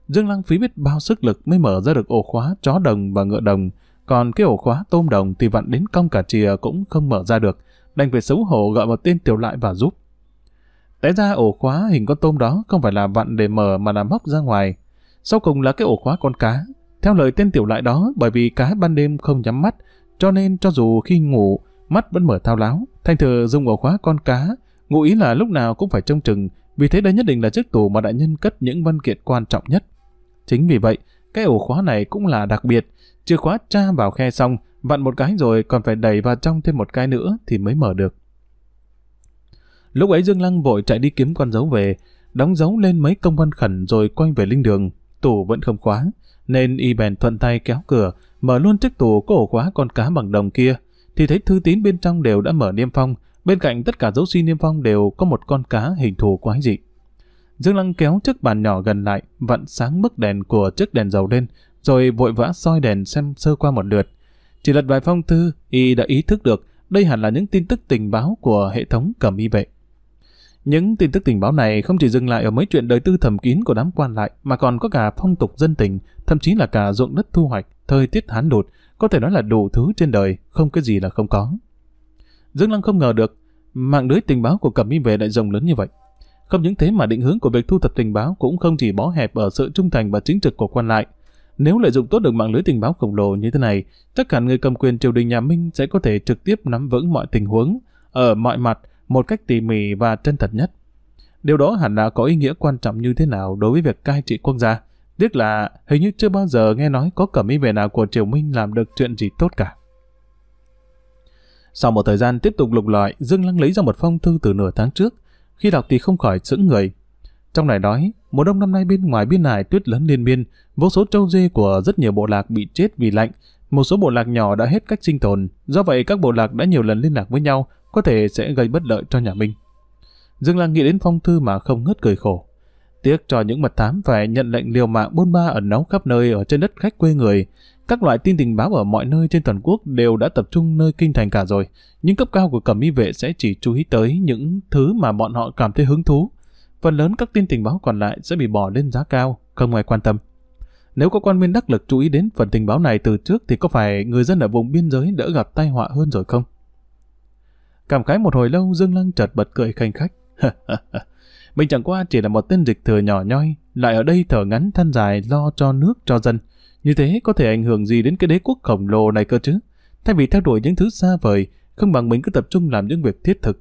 Dương Lăng phí biết bao sức lực mới mở ra được ổ khóa chó đồng và ngựa đồng, còn cái ổ khóa tôm đồng thì vặn đến cong cả chìa cũng không mở ra được, đành phải xấu hổ gọi một tên tiểu lại và giúp. Té ra ổ khóa hình con tôm đó không phải là vặn để mở mà là móc ra ngoài, sau cùng là cái ổ khóa con cá. Theo lời tên tiểu lại đó, bởi vì cá ban đêm không nhắm mắt, cho nên cho dù khi ngủ, mắt vẫn mở thao láo. Thanh thừa dùng ổ khóa con cá, ngụ ý là lúc nào cũng phải trông chừng, vì thế đây nhất định là chiếc tủ mà đại nhân cất những văn kiện quan trọng nhất. Chính vì vậy, cái ổ khóa này cũng là đặc biệt, chìa khóa tra vào khe xong, vặn một cái rồi còn phải đẩy vào trong thêm một cái nữa thì mới mở được. Lúc ấy Dương Lăng vội chạy đi kiếm con dấu về, đóng dấu lên mấy công văn khẩn rồi quay về linh đường tủ vẫn không khóa, nên y bèn thuận tay kéo cửa, mở luôn chiếc tủ có ổ khóa con cá bằng đồng kia, thì thấy thư tín bên trong đều đã mở niêm phong, bên cạnh tất cả dấu xi niêm phong đều có một con cá hình thù quái dị. Dương Lăng kéo chiếc bàn nhỏ gần lại, vặn sáng bức đèn của chiếc đèn dầu lên, rồi vội vã soi đèn xem sơ qua một lượt. Chỉ lật vài phong thư, y đã ý thức được đây hẳn là những tin tức tình báo của hệ thống cầm y vệ. Những tin tức tình báo này không chỉ dừng lại ở mấy chuyện đời tư thầm kín của đám quan lại, mà còn có cả phong tục dân tình, thậm chí là cả ruộng đất thu hoạch, thời tiết hán đột, có thể nói là đủ thứ trên đời, không cái gì là không có. Dương Lăng không ngờ được, mạng lưới tình báo của cẩm y về lại rộng lớn như vậy. Không những thế mà định hướng của việc thu thập tình báo cũng không chỉ bó hẹp ở sự trung thành và chính trực của quan lại. Nếu lợi dụng tốt được mạng lưới tình báo khổng lồ như thế này, chắc hẳn người cầm quyền triều đình nhà Minh sẽ có thể trực tiếp nắm vững mọi tình huống, ở mọi mặt, một cách tỉ mỉ và chân thật nhất. Điều đó hẳn là có ý nghĩa quan trọng như thế nào đối với việc cai trị quốc gia. Tiếc là hình như chưa bao giờ nghe nói có cẩm y vệ nào của Triều Minh làm được chuyện gì tốt cả. Sau một thời gian tiếp tục lục lọi, Dương Lăng lấy ra một phong thư từ nửa tháng trước. Khi đọc thì không khỏi sững người. Trong này nói, mùa đông năm nay bên ngoài biên hải tuyết lớn liên miên, vô số trâu dê của rất nhiều bộ lạc bị chết vì lạnh, một số bộ lạc nhỏ đã hết cách sinh tồn, do vậy các bộ lạc đã nhiều lần liên lạc với nhau, có thể sẽ gây bất lợi cho nhà Minh. Dương Lang nghĩ đến phong thư mà không ngớt cười khổ. Tiếc cho những mật thám phải nhận lệnh liều mạng bôn ba ẩn náu khắp nơi ở trên đất khách quê người. Các loại tin tình báo ở mọi nơi trên toàn quốc đều đã tập trung nơi kinh thành cả rồi. Những cấp cao của cẩm y vệ sẽ chỉ chú ý tới những thứ mà bọn họ cảm thấy hứng thú. Phần lớn các tin tình báo còn lại sẽ bị bỏ lên giá cao, không ai quan tâm. Nếu có quan viên đắc lực chú ý đến phần tình báo này từ trước thì có phải người dân ở vùng biên giới đỡ gặp tai họa hơn rồi không? Cảm khái một hồi lâu, Dương Lăng chợt bật cười khanh khách. mình chẳng qua chỉ là một tên dịch thừa nhỏ nhoi, lại ở đây thở ngắn than dài lo cho nước cho dân. Như thế có thể ảnh hưởng gì đến cái đế quốc khổng lồ này cơ chứ? Thay vì theo đuổi những thứ xa vời, không bằng mình cứ tập trung làm những việc thiết thực.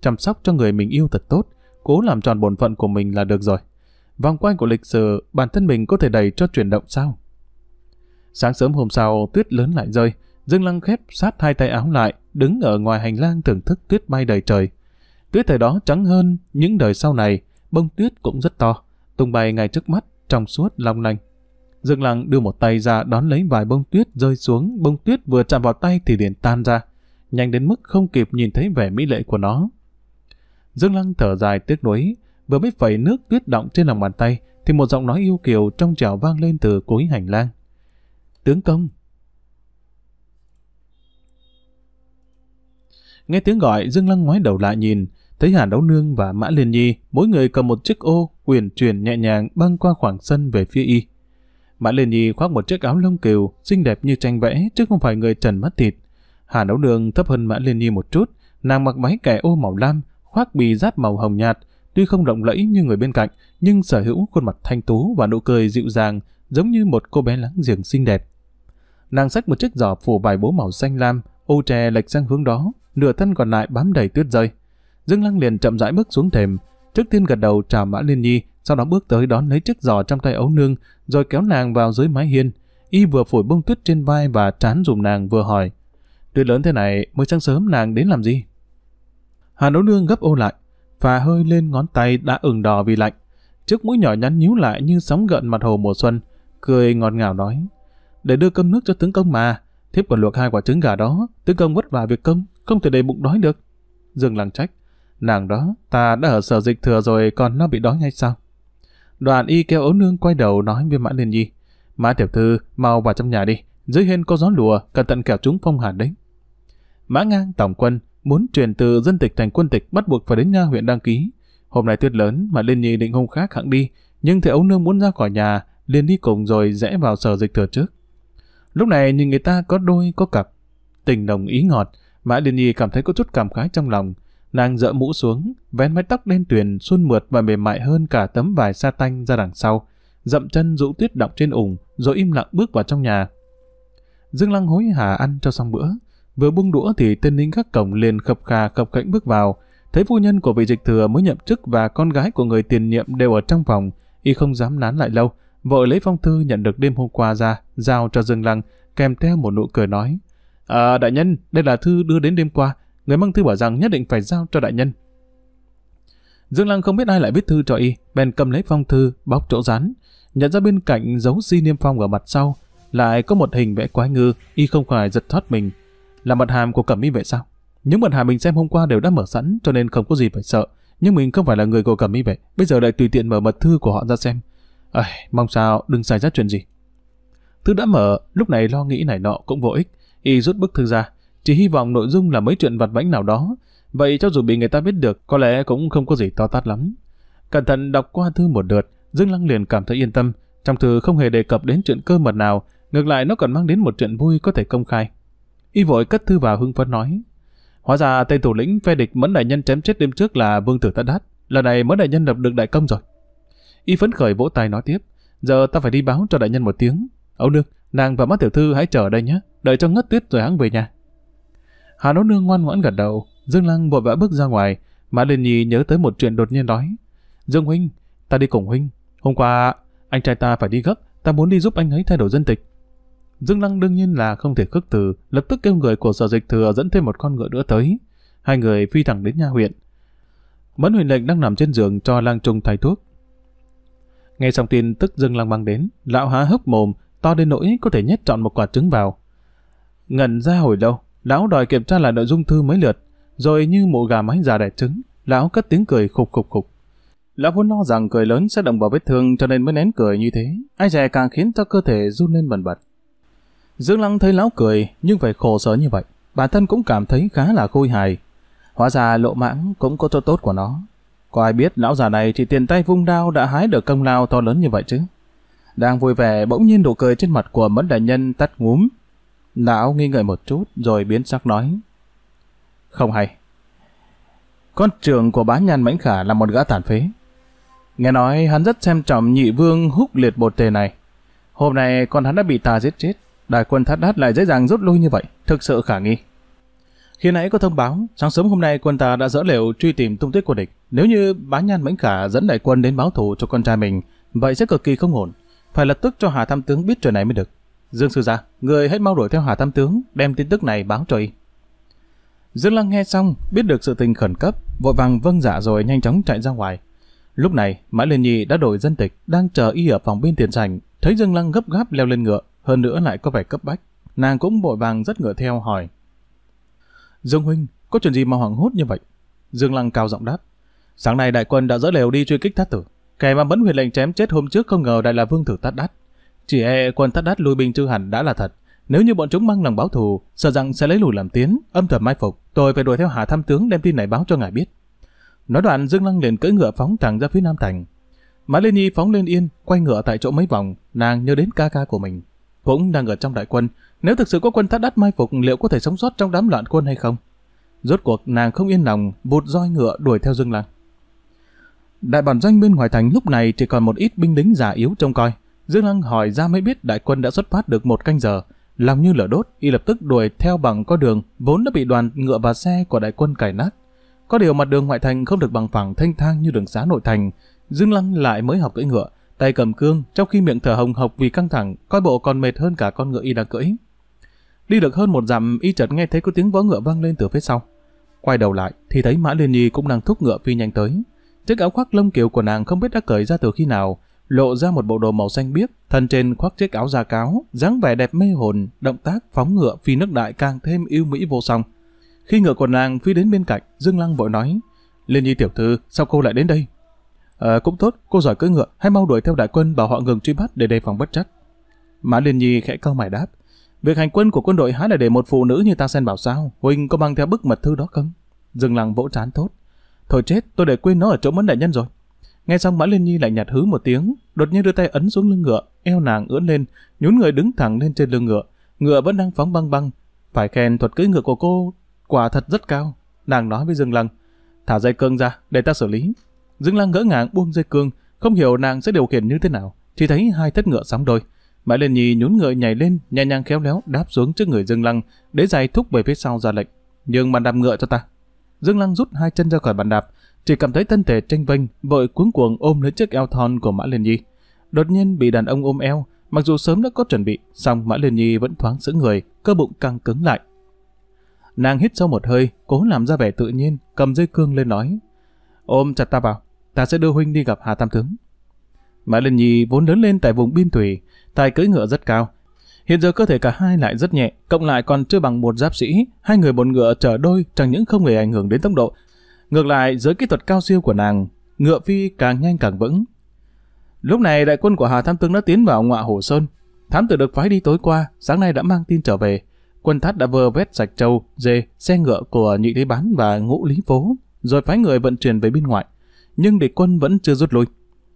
Chăm sóc cho người mình yêu thật tốt, cố làm tròn bổn phận của mình là được rồi. Vòng quanh của lịch sử, bản thân mình có thể đẩy cho chuyển động sao? Sáng sớm hôm sau, tuyết lớn lại rơi. Dương Lăng khép sát hai tay áo lại, đứng ở ngoài hành lang thưởng thức tuyết bay đầy trời. Tuyết thời đó trắng hơn những đời sau này, bông tuyết cũng rất to, tung bay ngay trước mắt, trong suốt long lanh. Dương Lăng đưa một tay ra đón lấy vài bông tuyết rơi xuống, bông tuyết vừa chạm vào tay thì liền tan ra, nhanh đến mức không kịp nhìn thấy vẻ mỹ lệ của nó. Dương Lăng thở dài tiếc nuối, vừa mới phẩy nước tuyết động trên lòng bàn tay thì một giọng nói yêu kiều trong trẻo vang lên từ cuối hành lang. Tướng công, Nghe tiếng gọi, Dương Lăng ngoái đầu lại nhìn, thấy Hà Đấu Nương và Mã Liên Nhi, mỗi người cầm một chiếc ô, quyền chuyển nhẹ nhàng băng qua khoảng sân về phía y. Mã Liên Nhi khoác một chiếc áo lông cừu, xinh đẹp như tranh vẽ, chứ không phải người trần mắt thịt. Hà Đấu Nương thấp hơn Mã Liên Nhi một chút, nàng mặc váy kẻ ô màu lam, khoác bì giáp màu hồng nhạt, tuy không động lẫy như người bên cạnh, nhưng sở hữu khuôn mặt thanh tú và nụ cười dịu dàng, giống như một cô bé láng giềng xinh đẹp. Nàng xách một chiếc giỏ phủ vải bố màu xanh lam, ô tre lệch sang hướng đó, nửa thân còn lại bám đầy tuyết rơi. Dương Lăng liền chậm rãi bước xuống thềm, trước tiên gật đầu chào Mã Liên Nhi, sau đó bước tới đón lấy chiếc giò trong tay ấu nương, rồi kéo nàng vào dưới mái hiên. Y vừa phổi bông tuyết trên vai và trán dùm nàng vừa hỏi, tuyết lớn thế này mới sáng sớm nàng đến làm gì? Hà ấu nương gấp ô lại, và hơi lên ngón tay đã ửng đỏ vì lạnh. Trước mũi nhỏ nhắn nhíu lại như sóng gợn mặt hồ mùa xuân, cười ngọt ngào nói, để đưa cơm nước cho tướng công mà, Thiếp còn luộc hai quả trứng gà đó, tứ công vất vả việc công, không thể để bụng đói được. Dương làng trách, nàng đó, ta đã ở sở dịch thừa rồi còn nó bị đói ngay sao? Đoàn y kéo ấu nương quay đầu nói với Mã Liên Nhi, Mã tiểu thư, mau vào trong nhà đi, dưới hên có gió lùa, cẩn thận kẻo chúng phong hàn đấy. Mã ngang tổng quân, muốn truyền từ dân tịch thành quân tịch bắt buộc phải đến nha huyện đăng ký. Hôm nay tuyết lớn mà Liên Nhi định hôm khác hẳn đi, nhưng thầy ấu nương muốn ra khỏi nhà, liền đi cùng rồi rẽ vào sở dịch thừa trước. Lúc này nhìn người ta có đôi có cặp. Tình đồng ý ngọt, Mã Liên Nhi cảm thấy có chút cảm khái trong lòng. Nàng dỡ mũ xuống, vén mái tóc đen tuyền xuân mượt và mềm mại hơn cả tấm vải sa tanh ra đằng sau. Dậm chân rũ tuyết đọng trên ủng, rồi im lặng bước vào trong nhà. Dương Lăng hối hả ăn cho xong bữa. Vừa buông đũa thì tên lính gác cổng liền khập khà khập khẽnh bước vào. Thấy phu nhân của vị dịch thừa mới nhậm chức và con gái của người tiền nhiệm đều ở trong phòng, y không dám nán lại lâu vợ lấy phong thư nhận được đêm hôm qua ra, giao cho Dương Lăng, kèm theo một nụ cười nói. À, đại nhân, đây là thư đưa đến đêm qua, người mang thư bảo rằng nhất định phải giao cho đại nhân. Dương Lăng không biết ai lại viết thư cho y, bèn cầm lấy phong thư, bóc chỗ rán, nhận ra bên cạnh dấu di niêm phong ở mặt sau, lại có một hình vẽ quái ngư, y không khỏi giật thoát mình. Là mật hàm của cẩm y vệ sao? Những mật hàm mình xem hôm qua đều đã mở sẵn cho nên không có gì phải sợ. Nhưng mình không phải là người của cẩm y vệ bây giờ lại tùy tiện mở mật thư của họ ra xem. Ây, mong sao đừng xảy ra chuyện gì. Thư đã mở, lúc này lo nghĩ này nọ cũng vô ích. Y rút bức thư ra, chỉ hy vọng nội dung là mấy chuyện vặt vãnh nào đó. Vậy cho dù bị người ta biết được, có lẽ cũng không có gì to tát lắm. Cẩn thận đọc qua thư một lượt, Dương Lăng liền cảm thấy yên tâm. Trong thư không hề đề cập đến chuyện cơ mật nào, ngược lại nó còn mang đến một chuyện vui có thể công khai. Y vội cất thư vào hưng phấn nói. Hóa ra tên thủ lĩnh phe địch mẫn đại nhân chém chết đêm trước là Vương Tử Tát Đát. Lần này mẫn đại nhân lập được đại công rồi. Y phấn khởi vỗ tay nói tiếp, giờ ta phải đi báo cho đại nhân một tiếng. Ấu nương, nàng và mắt tiểu thư hãy chờ đây nhé, đợi cho ngất tuyết rồi hắn về nhà. Hà nỗ nương ngoan ngoãn gật đầu, Dương Lăng vội vã bước ra ngoài, Mã Liên Nhi nhớ tới một chuyện đột nhiên nói. Dương Huynh, ta đi cùng Huynh. Hôm qua, anh trai ta phải đi gấp, ta muốn đi giúp anh ấy thay đổi dân tịch. Dương Lăng đương nhiên là không thể khước từ, lập tức kêu người của sở dịch thừa dẫn thêm một con ngựa nữa tới. Hai người phi thẳng đến nha huyện. Mẫn huyền lệnh đang nằm trên giường cho lang Trung thay thuốc. Nghe xong tin tức dưng lăng băng đến, lão há hốc mồm, to đến nỗi có thể nhét trọn một quả trứng vào. Ngẩn ra hồi lâu, lão đòi kiểm tra lại nội dung thư mấy lượt, rồi như mụ gà mái già đẻ trứng, lão cất tiếng cười khục khục khục. Lão vốn lo rằng cười lớn sẽ động vào vết thương cho nên mới nén cười như thế, ai dè càng khiến cho cơ thể run lên bần bật. Dương Lăng thấy lão cười nhưng phải khổ sở như vậy, bản thân cũng cảm thấy khá là khôi hài. Hóa ra lộ mãng cũng có chỗ tốt của nó, có ai biết lão già này chỉ tiền tay vung đao đã hái được công lao to lớn như vậy chứ? Đang vui vẻ bỗng nhiên nụ cười trên mặt của mẫn đại nhân tắt ngúm. Lão nghi ngợi một chút rồi biến sắc nói. Không hay. Con trưởng của bá nhan mãnh khả là một gã tàn phế. Nghe nói hắn rất xem trọng nhị vương húc liệt bột tề này. Hôm nay con hắn đã bị ta giết chết. Đại quân thắt đát lại dễ dàng rút lui như vậy. Thực sự khả nghi. Khi nãy có thông báo, sáng sớm hôm nay quân ta đã dỡ lều truy tìm tung tích của địch. Nếu như bá nhan mãnh khả dẫn đại quân đến báo thù cho con trai mình, vậy sẽ cực kỳ không ổn. Phải lập tức cho Hà Tham Tướng biết chuyện này mới được. Dương Sư Gia, người hãy mau đuổi theo Hà tham Tướng, đem tin tức này báo cho y. Dương Lăng nghe xong, biết được sự tình khẩn cấp, vội vàng vâng dạ rồi nhanh chóng chạy ra ngoài. Lúc này, Mã Liên Nhi đã đổi dân tịch, đang chờ y ở phòng bên tiền sảnh, thấy Dương Lăng gấp gáp leo lên ngựa, hơn nữa lại có vẻ cấp bách. Nàng cũng vội vàng rất ngựa theo hỏi. Dương Huynh, có chuyện gì mà hoảng hốt như vậy? Dương Lăng cao giọng đáp. Sáng nay đại quân đã dỡ lều đi truy kích thát tử. Kẻ mà bấn huyệt lệnh chém chết hôm trước không ngờ đại là vương thử tát đắt. Chỉ e quân tát đắt lui binh chư hẳn đã là thật. Nếu như bọn chúng mang lòng báo thù, sợ rằng sẽ lấy lùi làm tiến, âm thầm mai phục. Tôi phải đuổi theo Hà tham tướng đem tin này báo cho ngài biết. Nói đoạn Dương Lăng liền cưỡi ngựa phóng thẳng ra phía Nam Thành. Mã Liên Nhi phóng lên yên, quay ngựa tại chỗ mấy vòng, nàng nhớ đến ca ca của mình. Cũng đang ở trong đại quân, nếu thực sự có quân thắt đắt mai phục liệu có thể sống sót trong đám loạn quân hay không? Rốt cuộc nàng không yên lòng, bụt roi ngựa đuổi theo Dương Lăng. Đại bản doanh bên ngoài thành lúc này chỉ còn một ít binh lính già yếu trông coi. Dương Lăng hỏi ra mới biết đại quân đã xuất phát được một canh giờ. Lòng như lửa đốt, y lập tức đuổi theo bằng con đường vốn đã bị đoàn ngựa và xe của đại quân cải nát. Có điều mặt đường ngoại thành không được bằng phẳng thanh thang như đường xá nội thành. Dương Lăng lại mới học cưỡi ngựa, tay cầm cương, trong khi miệng thở hồng hộc vì căng thẳng, coi bộ còn mệt hơn cả con ngựa y đang cưỡi. Đi được hơn một dặm, y chợt nghe thấy có tiếng vó ngựa vang lên từ phía sau. Quay đầu lại, thì thấy Mã Liên Nhi cũng đang thúc ngựa phi nhanh tới. Chiếc áo khoác lông kiều của nàng không biết đã cởi ra từ khi nào, lộ ra một bộ đồ màu xanh biếc, thân trên khoác chiếc áo da cáo, dáng vẻ đẹp mê hồn, động tác phóng ngựa phi nước đại càng thêm yêu mỹ vô song. Khi ngựa của nàng phi đến bên cạnh, Dương Lăng vội nói, Liên Nhi tiểu thư, sao cô lại đến đây? À, cũng tốt, cô giỏi cưỡi ngựa, hãy mau đuổi theo đại quân bảo họ ngừng truy bắt để đề phòng bất trắc. Mã Liên Nhi khẽ cau mày đáp, việc hành quân của quân đội há là để một phụ nữ như ta xen vào sao, huynh có mang theo bức mật thư đó không? Dương Lăng vỗ trán tốt Thôi chết, tôi để quên nó ở chỗ mẫn đại nhân rồi. Nghe xong Mã Liên Nhi lại nhạt hứ một tiếng, đột nhiên đưa tay ấn xuống lưng ngựa, eo nàng ưỡn lên, nhún người đứng thẳng lên trên lưng ngựa. Ngựa vẫn đang phóng băng băng. Phải khen thuật cưỡi ngựa của cô quả thật rất cao. Nàng nói với Dương Lăng, thả dây cương ra, để ta xử lý. Dương Lăng ngỡ ngàng buông dây cương, không hiểu nàng sẽ điều khiển như thế nào, chỉ thấy hai thất ngựa sóng đôi. Mã Liên Nhi nhún người nhảy lên, nhẹ nhàng khéo léo đáp xuống trước người Dương Lăng, để giày thúc về phía sau ra lệnh. Nhưng mà đạp ngựa cho ta, Dương Lăng rút hai chân ra khỏi bàn đạp, chỉ cảm thấy thân thể tranh vênh, vội cuống cuồng ôm lấy chiếc eo thon của Mã Liên Nhi. Đột nhiên bị đàn ông ôm eo, mặc dù sớm đã có chuẩn bị, song Mã Liên Nhi vẫn thoáng sững người, cơ bụng căng cứng lại. Nàng hít sâu một hơi, cố làm ra vẻ tự nhiên, cầm dây cương lên nói: "Ôm chặt ta vào, ta sẽ đưa huynh đi gặp Hà Tam tướng." Mã Liên Nhi vốn lớn lên tại vùng biên thủy, tài cưỡi ngựa rất cao, Hiện giờ cơ thể cả hai lại rất nhẹ, cộng lại còn chưa bằng một giáp sĩ, hai người một ngựa chở đôi chẳng những không hề ảnh hưởng đến tốc độ. Ngược lại, giới kỹ thuật cao siêu của nàng, ngựa phi càng nhanh càng vững. Lúc này đại quân của Hà Tham Tương đã tiến vào ngọa Hồ Sơn. Thám tử được phái đi tối qua, sáng nay đã mang tin trở về. Quân thát đã vơ vét sạch trâu, dê, xe ngựa của nhị lý bán và ngũ lý phố, rồi phái người vận chuyển về bên ngoại. Nhưng địch quân vẫn chưa rút lui.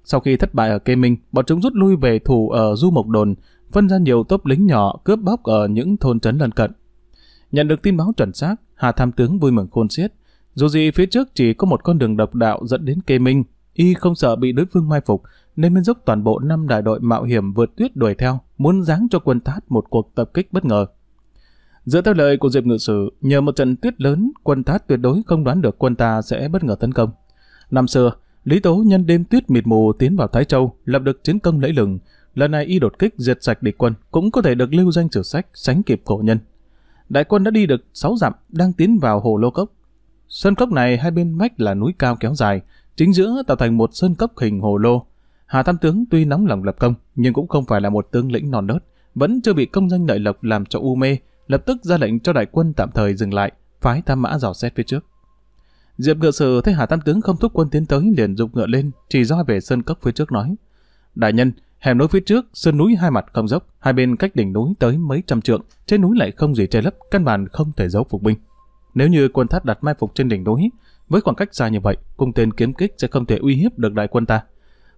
Sau khi thất bại ở Kê Minh, bọn chúng rút lui về thủ ở Du Mộc Đồn, phân ra nhiều tốp lính nhỏ cướp bóc ở những thôn trấn lân cận. Nhận được tin báo chuẩn xác, Hà Tham Tướng vui mừng khôn xiết. Dù gì phía trước chỉ có một con đường độc đạo dẫn đến Kê Minh, y không sợ bị đối phương mai phục, nên mới dốc toàn bộ năm đại đội mạo hiểm vượt tuyết đuổi theo, muốn giáng cho quân Thát một cuộc tập kích bất ngờ. Dựa theo lời của Diệp Ngự Sử, nhờ một trận tuyết lớn, quân Thát tuyệt đối không đoán được quân ta sẽ bất ngờ tấn công. Năm xưa, Lý Tố nhân đêm tuyết mịt mù tiến vào Thái Châu, lập được chiến công lẫy lừng, lần này y đột kích diệt sạch địch quân cũng có thể được lưu danh sử sách sánh kịp cổ nhân. Đại quân đã đi được 6 dặm, đang tiến vào hồ Lô Cốc. Sơn cốc này hai bên vách là núi cao kéo dài, chính giữa tạo thành một sơn cốc hình hồ lô. Hà Tam Tướng tuy nóng lòng lập công, nhưng cũng không phải là một tướng lĩnh non nớt, vẫn chưa bị công danh lợi lộc làm cho u mê, lập tức ra lệnh cho đại quân tạm thời dừng lại, phái tham mã dò xét phía trước. Diệp ngựa sử thấy Hà Tam Tướng không thúc quân tiến tới liền dục ngựa lên, chỉ roi về sơn cốc phía trước nói. Đại nhân, Hẻm núi phía trước, sơn núi hai mặt không dốc, hai bên cách đỉnh núi tới mấy trăm trượng, trên núi lại không gì che lấp, căn bản không thể giấu phục binh. Nếu như quân tháp đặt mai phục trên đỉnh núi, với khoảng cách xa như vậy, cung tên kiếm kích sẽ không thể uy hiếp được đại quân ta.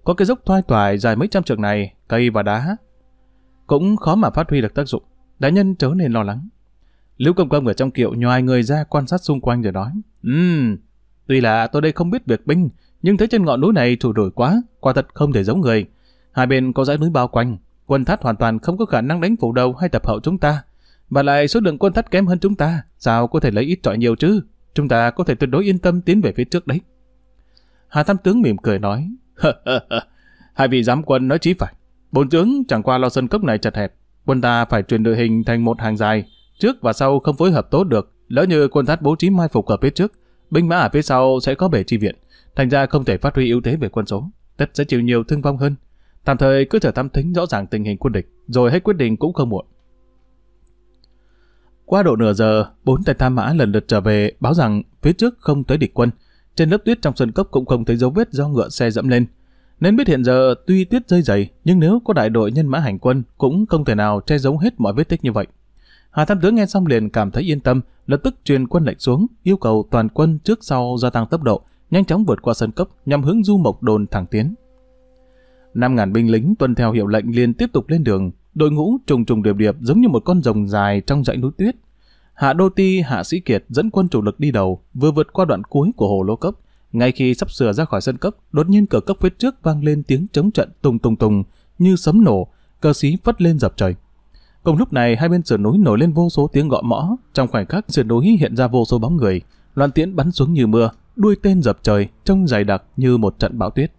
Có cái dốc thoai thoải dài mấy trăm trượng này, cây và đá cũng khó mà phát huy được tác dụng. Đại nhân trở nên lo lắng. Lưu Công Công ở trong kiệu nhòi người ra quan sát xung quanh rồi nói: "Ừm, tuy là tôi đây không biết việc binh, nhưng thấy trên ngọn núi này chủ đổi quá, quả thật không thể giống người." Hai bên có dãy núi bao quanh, quân thắt hoàn toàn không có khả năng đánh phủ đầu hay tập hậu chúng ta. Và lại số lượng quân thắt kém hơn chúng ta, sao có thể lấy ít trọi nhiều chứ? Chúng ta có thể tuyệt đối yên tâm tiến về phía trước đấy. Hà Tam Tướng mỉm cười nói, hai vị giám quân nói chí phải. Bốn tướng chẳng qua lo sân cốc này chật hẹp, quân ta phải truyền đội hình thành một hàng dài, trước và sau không phối hợp tốt được, lỡ như quân thắt bố trí mai phục ở phía trước, binh mã ở phía sau sẽ có bể chi viện, thành ra không thể phát huy ưu thế về quân số, tất sẽ chịu nhiều thương vong hơn. Tạm thời cứ chờ thăm thính rõ ràng tình hình quân địch, rồi hãy quyết định cũng không muộn. Qua độ nửa giờ, bốn tay tham mã lần lượt trở về báo rằng phía trước không tới địch quân. Trên lớp tuyết trong sân cốc cũng không thấy dấu vết do ngựa xe dẫm lên. Nên biết hiện giờ tuy tuyết rơi dày, nhưng nếu có đại đội nhân mã hành quân cũng không thể nào che giấu hết mọi vết tích như vậy. Hà Tam Tướng nghe xong liền cảm thấy yên tâm, lập tức truyền quân lệnh xuống, yêu cầu toàn quân trước sau gia tăng tốc độ, nhanh chóng vượt qua sân cốc nhằm hướng du mộc đồn thẳng tiến. 5.000 binh lính tuân theo hiệu lệnh liên tiếp tục lên đường, đội ngũ trùng trùng điệp điệp giống như một con rồng dài trong dãy núi tuyết. Hạ Đô Ti, Hạ Sĩ Kiệt dẫn quân chủ lực đi đầu, vừa vượt qua đoạn cuối của hồ lô cấp. Ngay khi sắp sửa ra khỏi sân cấp, đột nhiên cờ cấp phía trước vang lên tiếng chống trận tùng tùng tùng như sấm nổ, cờ xí phất lên dập trời. Cùng lúc này, hai bên sườn núi nổi lên vô số tiếng gõ mõ, trong khoảnh khắc sườn núi hiện ra vô số bóng người, loạn tiễn bắn xuống như mưa, đuôi tên dập trời, trông dày đặc như một trận bão tuyết.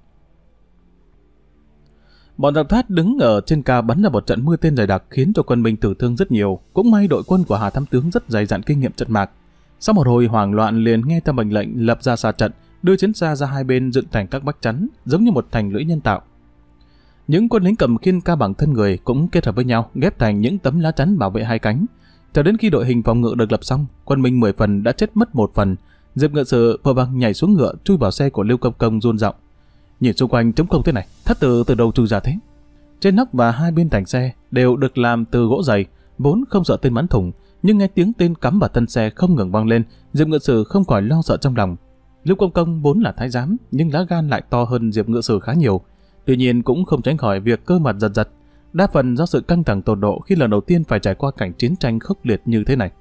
Bọn giặc thoát đứng ở trên ca bắn ra một trận mưa tên dày đặc khiến cho quân Minh tử thương rất nhiều. Cũng may đội quân của Hà Tham Tướng rất dày dặn kinh nghiệm trận mạc. Sau một hồi hoảng loạn liền nghe theo mệnh lệnh lập ra xa trận, đưa chiến xa ra hai bên dựng thành các bách chắn giống như một thành lưỡi nhân tạo. Những quân lính cầm khiên ca bằng thân người cũng kết hợp với nhau ghép thành những tấm lá chắn bảo vệ hai cánh. Cho đến khi đội hình phòng ngự được lập xong, quân Minh 10 phần đã chết mất một phần. Diệp ngựa Sự vừa vàng nhảy xuống ngựa chui vào xe của Lưu Công Công run rộng. Nhìn xung quanh trống không thế này, thất tử từ đầu trừ ra thế. Trên nóc và hai bên thành xe đều được làm từ gỗ dày, vốn không sợ tên bắn thủng, nhưng nghe tiếng tên cắm vào thân xe không ngừng vang lên, Diệp Ngự Sử không khỏi lo sợ trong lòng. Lưu Công Công vốn là thái giám, nhưng lá gan lại to hơn Diệp Ngự Sử khá nhiều. Tuy nhiên cũng không tránh khỏi việc cơ mặt giật giật, đa phần do sự căng thẳng tột độ khi lần đầu tiên phải trải qua cảnh chiến tranh khốc liệt như thế này.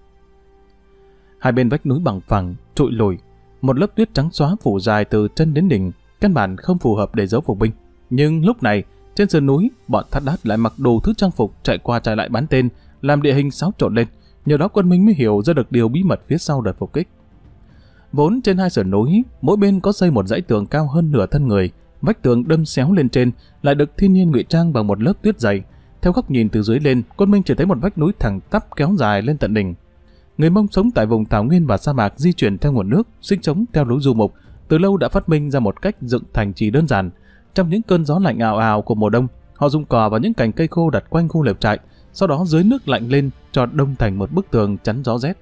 Hai bên vách núi bằng phẳng, trụi lùi, một lớp tuyết trắng xóa phủ dài từ chân đến đỉnh, căn bản không phù hợp để giấu phục binh. Nhưng lúc này, trên sườn núi, bọn thắt đát lại mặc đồ thứ trang phục chạy qua chạy lại bán tên, làm địa hình xáo trộn lên. Nhờ đó quân Minh mới hiểu ra được điều bí mật phía sau đợt phục kích. Vốn trên hai sườn núi, mỗi bên có xây một dãy tường cao hơn nửa thân người, vách tường đâm xéo lên trên lại được thiên nhiên ngụy trang bằng một lớp tuyết dày. Theo góc nhìn từ dưới lên, quân Minh chỉ thấy một vách núi thẳng tắp kéo dài lên tận đỉnh. Người Mông sống tại vùng thảo nguyên và sa mạc di chuyển theo nguồn nước, sinh sống theo lối du mục, từ lâu đã phát minh ra một cách dựng thành trì đơn giản. Trong những cơn gió lạnh ào ào của mùa đông, họ dùng cỏ và những cành cây khô đặt quanh khu lều trại, sau đó dưới nước lạnh lên cho đông thành một bức tường chắn gió rét.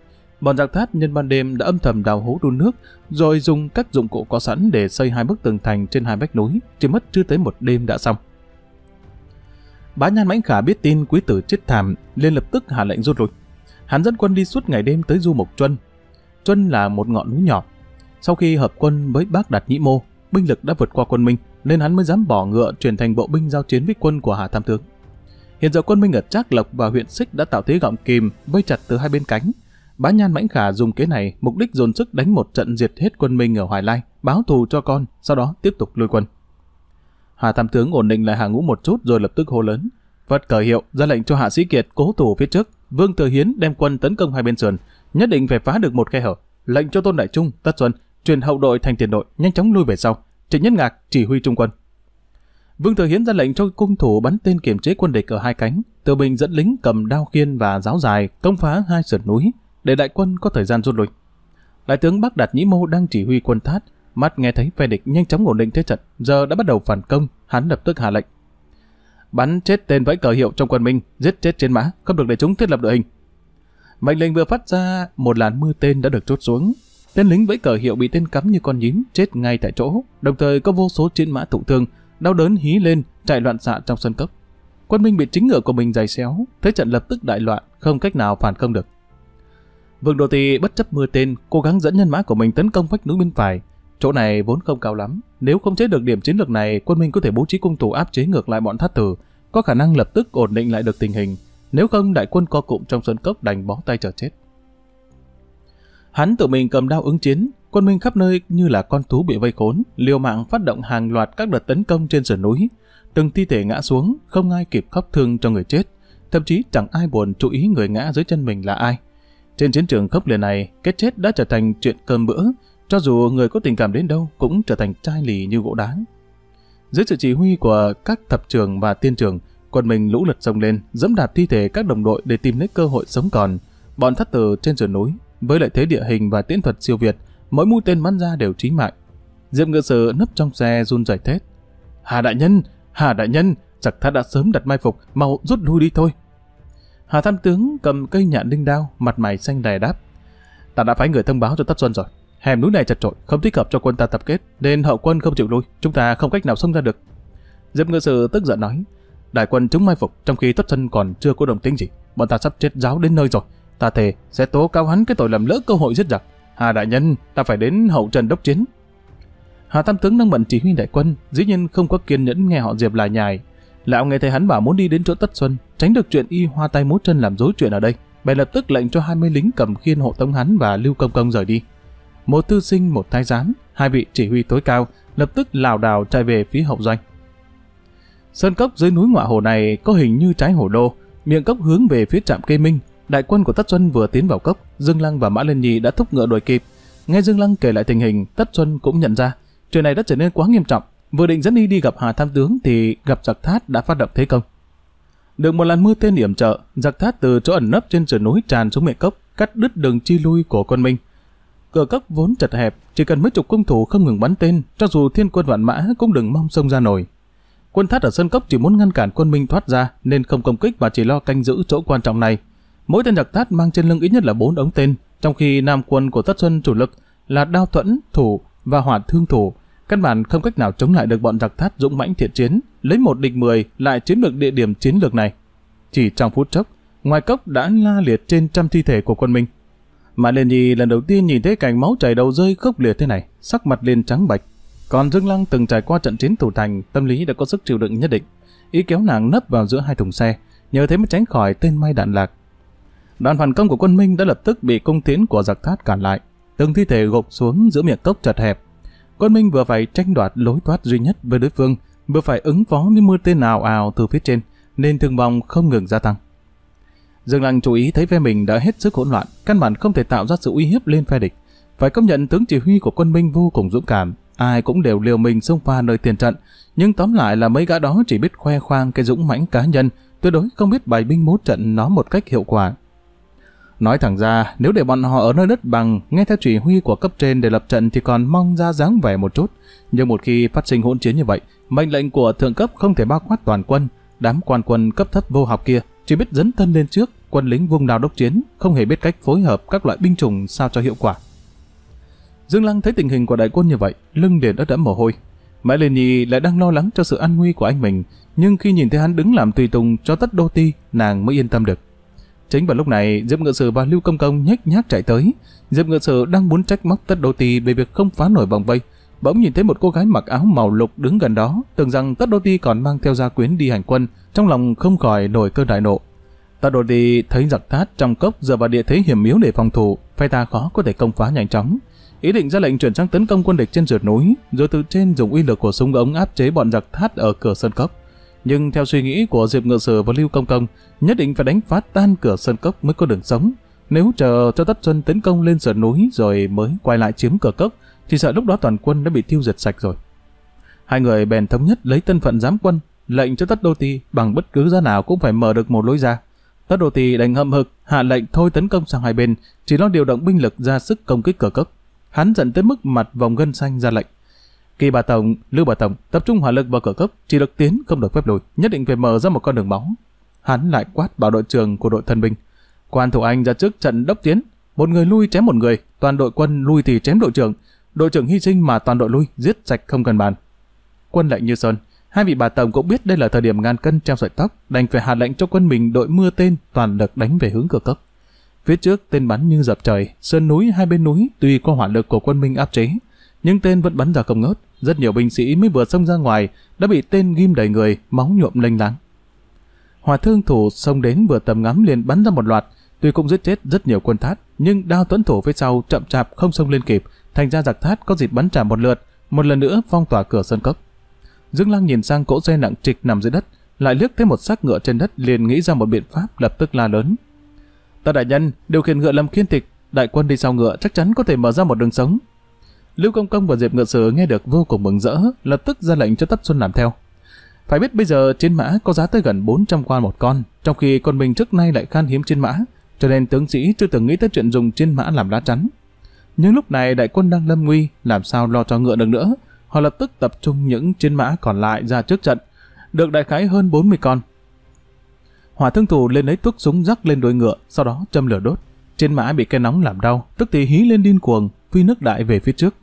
Bọn giặc thát nhân ban đêm đã âm thầm đào hố đun nước, rồi dùng các dụng cụ có sẵn để xây hai bức tường thành trên hai vách núi, chỉ mất chưa tới một đêm đã xong. Bá Nhan Mãnh Khả biết tin quý tử chết thảm, liền lập tức hạ lệnh rút lui. Hắn dẫn quân đi suốt ngày đêm tới Du Mộc Chuân. Chuân là một ngọn núi nhỏ, sau khi hợp quân với bác đặt Nhĩ Mô, binh lực đã vượt qua quân Minh, nên hắn mới dám bỏ ngựa chuyển thành bộ binh giao chiến với quân của Hà tham Tướng. Hiện giờ quân Minh ở Trác Lộc và huyện Xích đã tạo thế gọng kìm, vây chặt từ hai bên cánh. Bá Nhan Mãnh Khả dùng kế này mục đích dồn sức đánh một trận diệt hết quân Minh ở Hoài Lai, báo thù cho con, sau đó tiếp tục lui quân. Hà tham Tướng ổn định lại hàng ngũ một chút rồi lập tức hô lớn. Phật cờ hiệu ra lệnh cho Hạ Sĩ Kiệt cố thủ phía trước, Vương Thừa Hiến đem quân tấn công hai bên sườn, nhất định phải phá được một khe hở. Lệnh cho Tôn Đại Trung, Tất Xuân chuyển hậu đội thành tiền đội nhanh chóng lui về sau. Trịnh Nhất Ngạc chỉ huy trung quân. Vương Thừa Hiến ra lệnh cho cung thủ bắn tên kiểm chế quân địch ở hai cánh. Từ Bình dẫn lính cầm đao khiên và giáo dài công phá hai sườn núi để đại quân có thời gian rút lui. Đại tướng Bắc Đạt Nhĩ Mô đang chỉ huy quân thát, mắt nghe thấy phe địch nhanh chóng ổn định thế trận, giờ đã bắt đầu phản công, hắn lập tức hạ lệnh. Bắn chết tên vẫy cờ hiệu trong quân Minh, giết chết trên mã, không được để chúng thiết lập đội hình. Mệnh lệnh vừa phát ra, một làn mưa tên đã được chốt xuống, Tên lính vẫy cờ hiệu bị tên cắm như con nhím chết ngay tại chỗ, đồng thời có vô số chiến mã thụ thương, đau đớn hí lên, chạy loạn xạ trong sân cấp. Quân Minh bị chính ngựa của mình giày xéo, thế trận lập tức đại loạn, không cách nào phản công được. Vương Đô Tì bất chấp mưa tên, cố gắng dẫn nhân mã của mình tấn công vách núi bên phải. Chỗ này vốn không cao lắm, nếu không chế được điểm chiến lược này, quân Minh có thể bố trí cung thủ áp chế ngược lại bọn thát tử, có khả năng lập tức ổn định lại được tình hình. Nếu không, đại quân co cụm trong sân cốc đành bó tay chờ chết. Hắn tự mình cầm đao ứng chiến, quân minh khắp nơi như là con thú bị vây khốn, liều mạng phát động hàng loạt các đợt tấn công trên sườn núi. Từng thi thể ngã xuống, không ai kịp khóc thương cho người chết, thậm chí chẳng ai buồn chú ý người ngã dưới chân mình là ai. Trên chiến trường khốc liệt này, cái chết đã trở thành chuyện cơm bữa, cho dù người có tình cảm đến đâu cũng trở thành chai lì như gỗ đá. Dưới sự chỉ huy của các thập trường và tiên trường, quân mình lũ lượt sông lên, dẫm đạp thi thể các đồng đội để tìm lấy cơ hội sống còn. Bọn thất tử trên sườn núi với lợi thế địa hình và tiễn thuật siêu việt, mỗi mũi tên bắn ra đều chí mạng. Diệp ngựa sử nấp trong xe run rẩy thét. Hà đại nhân, Hà đại nhân, giặc thát đã sớm đặt mai phục, mau rút lui đi thôi. Hà tham tướng cầm cây nhạn đinh đao, mặt mày xanh đè đáp. Ta đã phải người thông báo cho Tất Xuân rồi. Hẻm núi này chật trội, không thích hợp cho quân ta tập kết, nên hậu quân không chịu lui, chúng ta không cách nào xông ra được. Diệp ngựa sử tức giận nói. Đại quân chúng mai phục, trong khi Tất Xuân còn chưa có đồng tính gì, bọn ta sắp chết giáo đến nơi rồi ta thề sẽ tố cáo hắn cái tội làm lỡ cơ hội giết giặc. Hà đại nhân, ta phải đến hậu trần đốc chiến. Hà Tam Tướng đang bận chỉ huy đại quân, dĩ nhiên không có kiên nhẫn nghe họ Diệp lại nhài. Lão nghe thấy hắn bảo muốn đi đến chỗ Tất Xuân, tránh được chuyện y hoa tay múa chân làm dối chuyện ở đây, bèn lập tức lệnh cho 20 lính cầm khiên hộ tống hắn và Lưu Công Công rời đi. Một tư sinh một thái giám, hai vị chỉ huy tối cao, lập tức lảo đảo chạy về phía hậu doanh. Sơn cốc dưới núi ngoại hồ này có hình như trái hồ đô, miệng cốc hướng về phía trạm kê minh, Đại quân của Tất Xuân vừa tiến vào cốc, Dương Lăng và Mã Liên Nhi đã thúc ngựa đuổi kịp. Nghe Dương Lăng kể lại tình hình, Tất Xuân cũng nhận ra chuyện này đã trở nên quá nghiêm trọng. Vừa định dẫn y đi gặp Hà Tham Tướng thì gặp Giặc Thát đã phát động thế công. Được một làn mưa tên yểm trợ, Giặc Thát từ chỗ ẩn nấp trên sườn núi tràn xuống miệng cốc, cắt đứt đường chi lui của quân Minh. Cửa cốc vốn chật hẹp, chỉ cần mấy chục cung thủ không ngừng bắn tên, cho dù thiên quân vạn mã cũng đừng mong xông ra nổi. Quân Thát ở sân cốc chỉ muốn ngăn cản quân Minh thoát ra nên không công kích mà chỉ lo canh giữ chỗ quan trọng này Mỗi tên giặc thát mang trên lưng ít nhất là bốn ống tên, trong khi nam quân của Tất Xuân chủ lực là đao thuẫn, thủ và hỏa thương thủ, căn bản không cách nào chống lại được bọn giặc thát dũng mãnh thiện chiến, lấy một địch 10 lại chiếm được địa điểm chiến lược này. Chỉ trong phút chốc, ngoài cốc đã la liệt trên trăm thi thể của quân Minh. Mà Liên Nhi lần đầu tiên nhìn thấy cảnh máu chảy đầu rơi khốc liệt thế này, sắc mặt liền trắng bạch. Còn Dương Lăng từng trải qua trận chiến thủ thành, tâm lý đã có sức chịu đựng nhất định. Ý kéo nàng nấp vào giữa hai thùng xe, nhờ thế mới tránh khỏi tên may đạn lạc. Đoàn phản công của quân Minh đã lập tức bị cung tiến của giặc thát cản lại. Từng thi thể gục xuống giữa miệng cốc chật hẹp. Quân Minh vừa phải tranh đoạt lối thoát duy nhất với đối phương, vừa phải ứng phó với mưa tên ào ào từ phía trên, nên thương vong không ngừng gia tăng. Dương Lăng chú ý thấy phe mình đã hết sức hỗn loạn, căn bản không thể tạo ra sự uy hiếp lên phe địch. Phải công nhận tướng chỉ huy của quân Minh vô cùng dũng cảm, ai cũng đều liều mình xông pha nơi tiền trận, nhưng tóm lại là mấy gã đó chỉ biết khoe khoang cái dũng mãnh cá nhân, tuyệt đối không biết bài binh bố trận nó một cách hiệu quả. Nói thẳng ra, nếu để bọn họ ở nơi đất bằng, nghe theo chỉ huy của cấp trên để lập trận thì còn mong ra dáng vẻ một chút. Nhưng một khi phát sinh hỗn chiến như vậy, mệnh lệnh của thượng cấp không thể bao quát toàn quân. Đám quan quân cấp thấp vô học kia chỉ biết dấn thân lên trước, quân lính vùng nào đốc chiến, không hề biết cách phối hợp các loại binh chủng sao cho hiệu quả. Dương Lăng thấy tình hình của đại quân như vậy, lưng liền đã đẫm mồ hôi. Mãi Lê Nhi lại đang lo lắng cho sự an nguy của anh mình, nhưng khi nhìn thấy hắn đứng làm tùy tùng cho tất đô ti, nàng mới yên tâm được. Chính vào lúc này, Diệp Ngự Sử và Lưu Công Công nhếch nhác chạy tới. Diệp Ngự Sử đang muốn trách móc Tất Đô Ti về việc không phá nổi vòng vây, bỗng nhìn thấy một cô gái mặc áo màu lục đứng gần đó, tưởng rằng Tất Đô Ti còn mang theo gia quyến đi hành quân, trong lòng không khỏi nổi cơn đại nộ. Tất Đô Ti thấy giặc thát trong cốc giờ vào địa thế hiểm yếu để phòng thủ, phe ta khó có thể công phá nhanh chóng. Ý định ra lệnh chuyển sang tấn công quân địch trên sườn núi, rồi từ trên dùng uy lực của súng ống áp chế bọn giặc thát ở cửa sân cốc. Nhưng theo suy nghĩ của Diệp Ngự Sử và Lưu Công Công, nhất định phải đánh phá tan cửa sân cốc mới có đường sống. Nếu chờ cho Tất Xuân tấn công lên sườn núi rồi mới quay lại chiếm cửa cốc, thì sợ lúc đó toàn quân đã bị tiêu diệt sạch rồi. Hai người bèn thống nhất lấy tân phận giám quân, lệnh cho Tất Đô Ti bằng bất cứ giá nào cũng phải mở được một lối ra. Tất Đô Ti đành hậm hực, hạ lệnh thôi tấn công sang hai bên, chỉ lo điều động binh lực ra sức công kích cửa cốc. Hắn giận tới mức mặt vòng gân xanh ra lệnh. Kỳ bà Tổng, Lưu bà Tổng tập trung hỏa lực vào cửa cốc, chỉ được tiến không được phép lùi, nhất định phải mở ra một con đường máu. Hắn lại quát bảo đội trưởng của đội thân binh. Quan thủ Anh ra trước trận đốc tiến, một người lui chém một người, toàn đội quân lui thì chém đội trưởng, đội trưởng hy sinh mà toàn đội lui, giết sạch không cần bàn. Quân lệnh như sơn, hai vị bà Tổng cũng biết đây là thời điểm ngàn cân treo sợi tóc, đành phải hạ lệnh cho quân mình đội mưa tên toàn lực đánh về hướng cửa cốc. Phía trước tên bắn như dập trời, sơn núi hai bên núi tùy qua hỏa lực của quân Minh áp chế, nhưng tên vẫn bắn ra không ngớt. Rất nhiều binh sĩ mới vừa xông ra ngoài đã bị tên ghim đầy người, máu nhuộm lênh láng. Hòa thương thủ xông đến vừa tầm ngắm liền bắn ra một loạt, tuy cũng giết chết rất nhiều quân thát, nhưng đao tuấn thủ phía sau chậm chạp không xông lên kịp, thành ra giặc thát có dịp bắn trả một lượt, một lần nữa phong tỏa cửa sân cốc. Dương lang nhìn sang cỗ xe nặng trịch nằm dưới đất, lại liếc thấy một xác ngựa trên đất liền nghĩ ra một biện pháp lập tức la lớn. Ta đại nhân, điều khiển ngựa làm Khiên Tịch, đại quân đi sau ngựa chắc chắn có thể mở ra một đường sống, Lưu Công Công và Diệp Ngựa Sử nghe được vô cùng mừng rỡ, lập tức ra lệnh cho Tất Xuân làm theo. Phải biết bây giờ chiến mã có giá tới gần 400 quan một con, trong khi con mình trước nay lại khan hiếm chiến mã, cho nên tướng sĩ chưa từng nghĩ tới chuyện dùng chiến mã làm lá chắn. Nhưng lúc này đại quân đang lâm nguy, làm sao lo cho ngựa được nữa, họ lập tức tập trung những chiến mã còn lại ra trước trận, được đại khái hơn 40 con. Hỏa thương thủ lên lấy thuốc súng rắc lên đuôi ngựa, sau đó châm lửa đốt. Trên mã bị cây nóng làm đau, tức thì hí lên điên cuồng, phi nước đại về phía trước.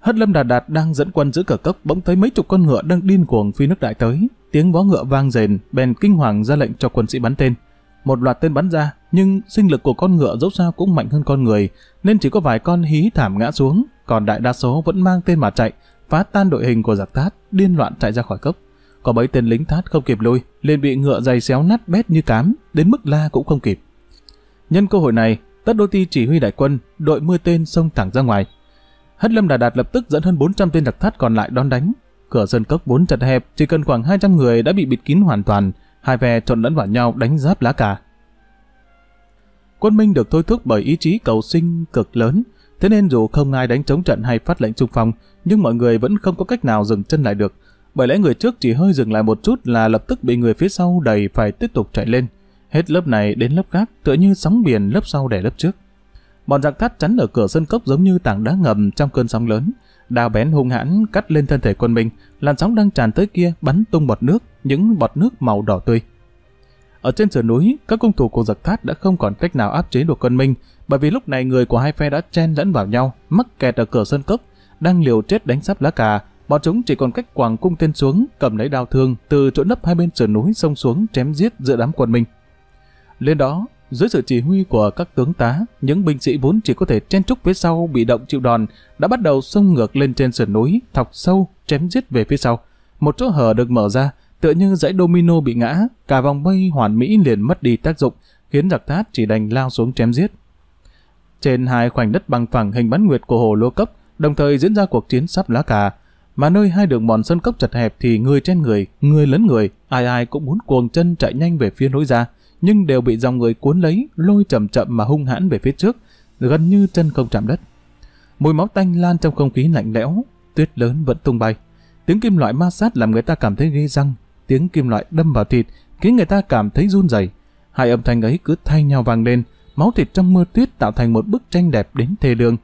Hất Lâm Đạt Đạt đang dẫn quân giữ cửa cốc bỗng thấy mấy chục con ngựa đang điên cuồng phi nước đại tới, tiếng vó ngựa vang rền, bèn kinh hoàng ra lệnh cho quân sĩ bắn tên. Một loạt tên bắn ra, nhưng sinh lực của con ngựa dẫu sao cũng mạnh hơn con người, nên chỉ có vài con hí thảm ngã xuống, còn đại đa số vẫn mang tên mà chạy, phá tan đội hình của giặc Tát, điên loạn chạy ra khỏi cốc. Có mấy tên lính thát không kịp lui, liền bị ngựa dày xéo nát bét như cám, đến mức la cũng không kịp. Nhân cơ hội này, Tất Đô Ti chỉ huy đại quân, đội mưa tên xông thẳng ra ngoài. Hất Lâm Đà Đạt lập tức dẫn hơn 400 tên đặc thát còn lại đón đánh. Cửa sơn cốc vốn chật hẹp, chỉ cần khoảng 200 người đã bị bịt kín hoàn toàn, hai phe trộn lẫn vào nhau đánh giáp lá cà. Quân Minh được thôi thúc bởi ý chí cầu sinh cực lớn, thế nên dù không ai đánh chống trận hay phát lệnh trung phong, nhưng mọi người vẫn không có cách nào dừng chân lại được. Bởi lẽ người trước chỉ hơi dừng lại một chút là lập tức bị người phía sau đẩy phải tiếp tục chạy lên. Hết lớp này đến lớp khác, tựa như sóng biển lớp sau đè lớp trước. Bọn giặc thắt chắn ở cửa sân cốc giống như tảng đá ngầm trong cơn sóng lớn. Đào bén hung hãn cắt lên thân thể quân mình, làn sóng đang tràn tới kia bắn tung bọt nước, những bọt nước màu đỏ tươi. Ở trên sườn núi, các cung thủ của giặc thát đã không còn cách nào áp chế được quân Minh, bởi vì lúc này người của hai phe đã chen lẫn vào nhau, mắc kẹt ở cửa sân cốc, đang liều chết đánh sắp lá cà. Bọn chúng chỉ còn cách quàng cung tên xuống, cầm lấy đao thương từ chỗ nấp hai bên sườn núi xông xuống chém giết giữa đám quân Minh. Lên đó, dưới sự chỉ huy của các tướng tá, những binh sĩ vốn chỉ có thể chen trúc phía sau bị động chịu đòn đã bắt đầu xông ngược lên trên sườn núi, thọc sâu, chém giết về phía sau. Một chỗ hở được mở ra, tựa như dãy domino bị ngã, cả vòng vây hoàn mỹ liền mất đi tác dụng, khiến giặc thát chỉ đành lao xuống chém giết. Trên hai khoảnh đất bằng phẳng hình bán nguyệt của hồ Lô Cấp, đồng thời diễn ra cuộc chiến sắp lá cà, mà nơi hai đường mòn sân cốc chật hẹp thì người trên người, người lớn người, ai ai cũng muốn cuồng chân chạy nhanh về phía lối ra nhưng đều bị dòng người cuốn lấy, lôi chậm chậm mà hung hãn về phía trước, gần như chân không chạm đất. Mùi máu tanh lan trong không khí lạnh lẽo, tuyết lớn vẫn tung bay. Tiếng kim loại ma sát làm người ta cảm thấy ghê răng, tiếng kim loại đâm vào thịt khiến người ta cảm thấy run rẩy. Hai âm thanh ấy cứ thay nhau vang lên, máu thịt trong mưa tuyết tạo thành một bức tranh đẹp đến thê lương.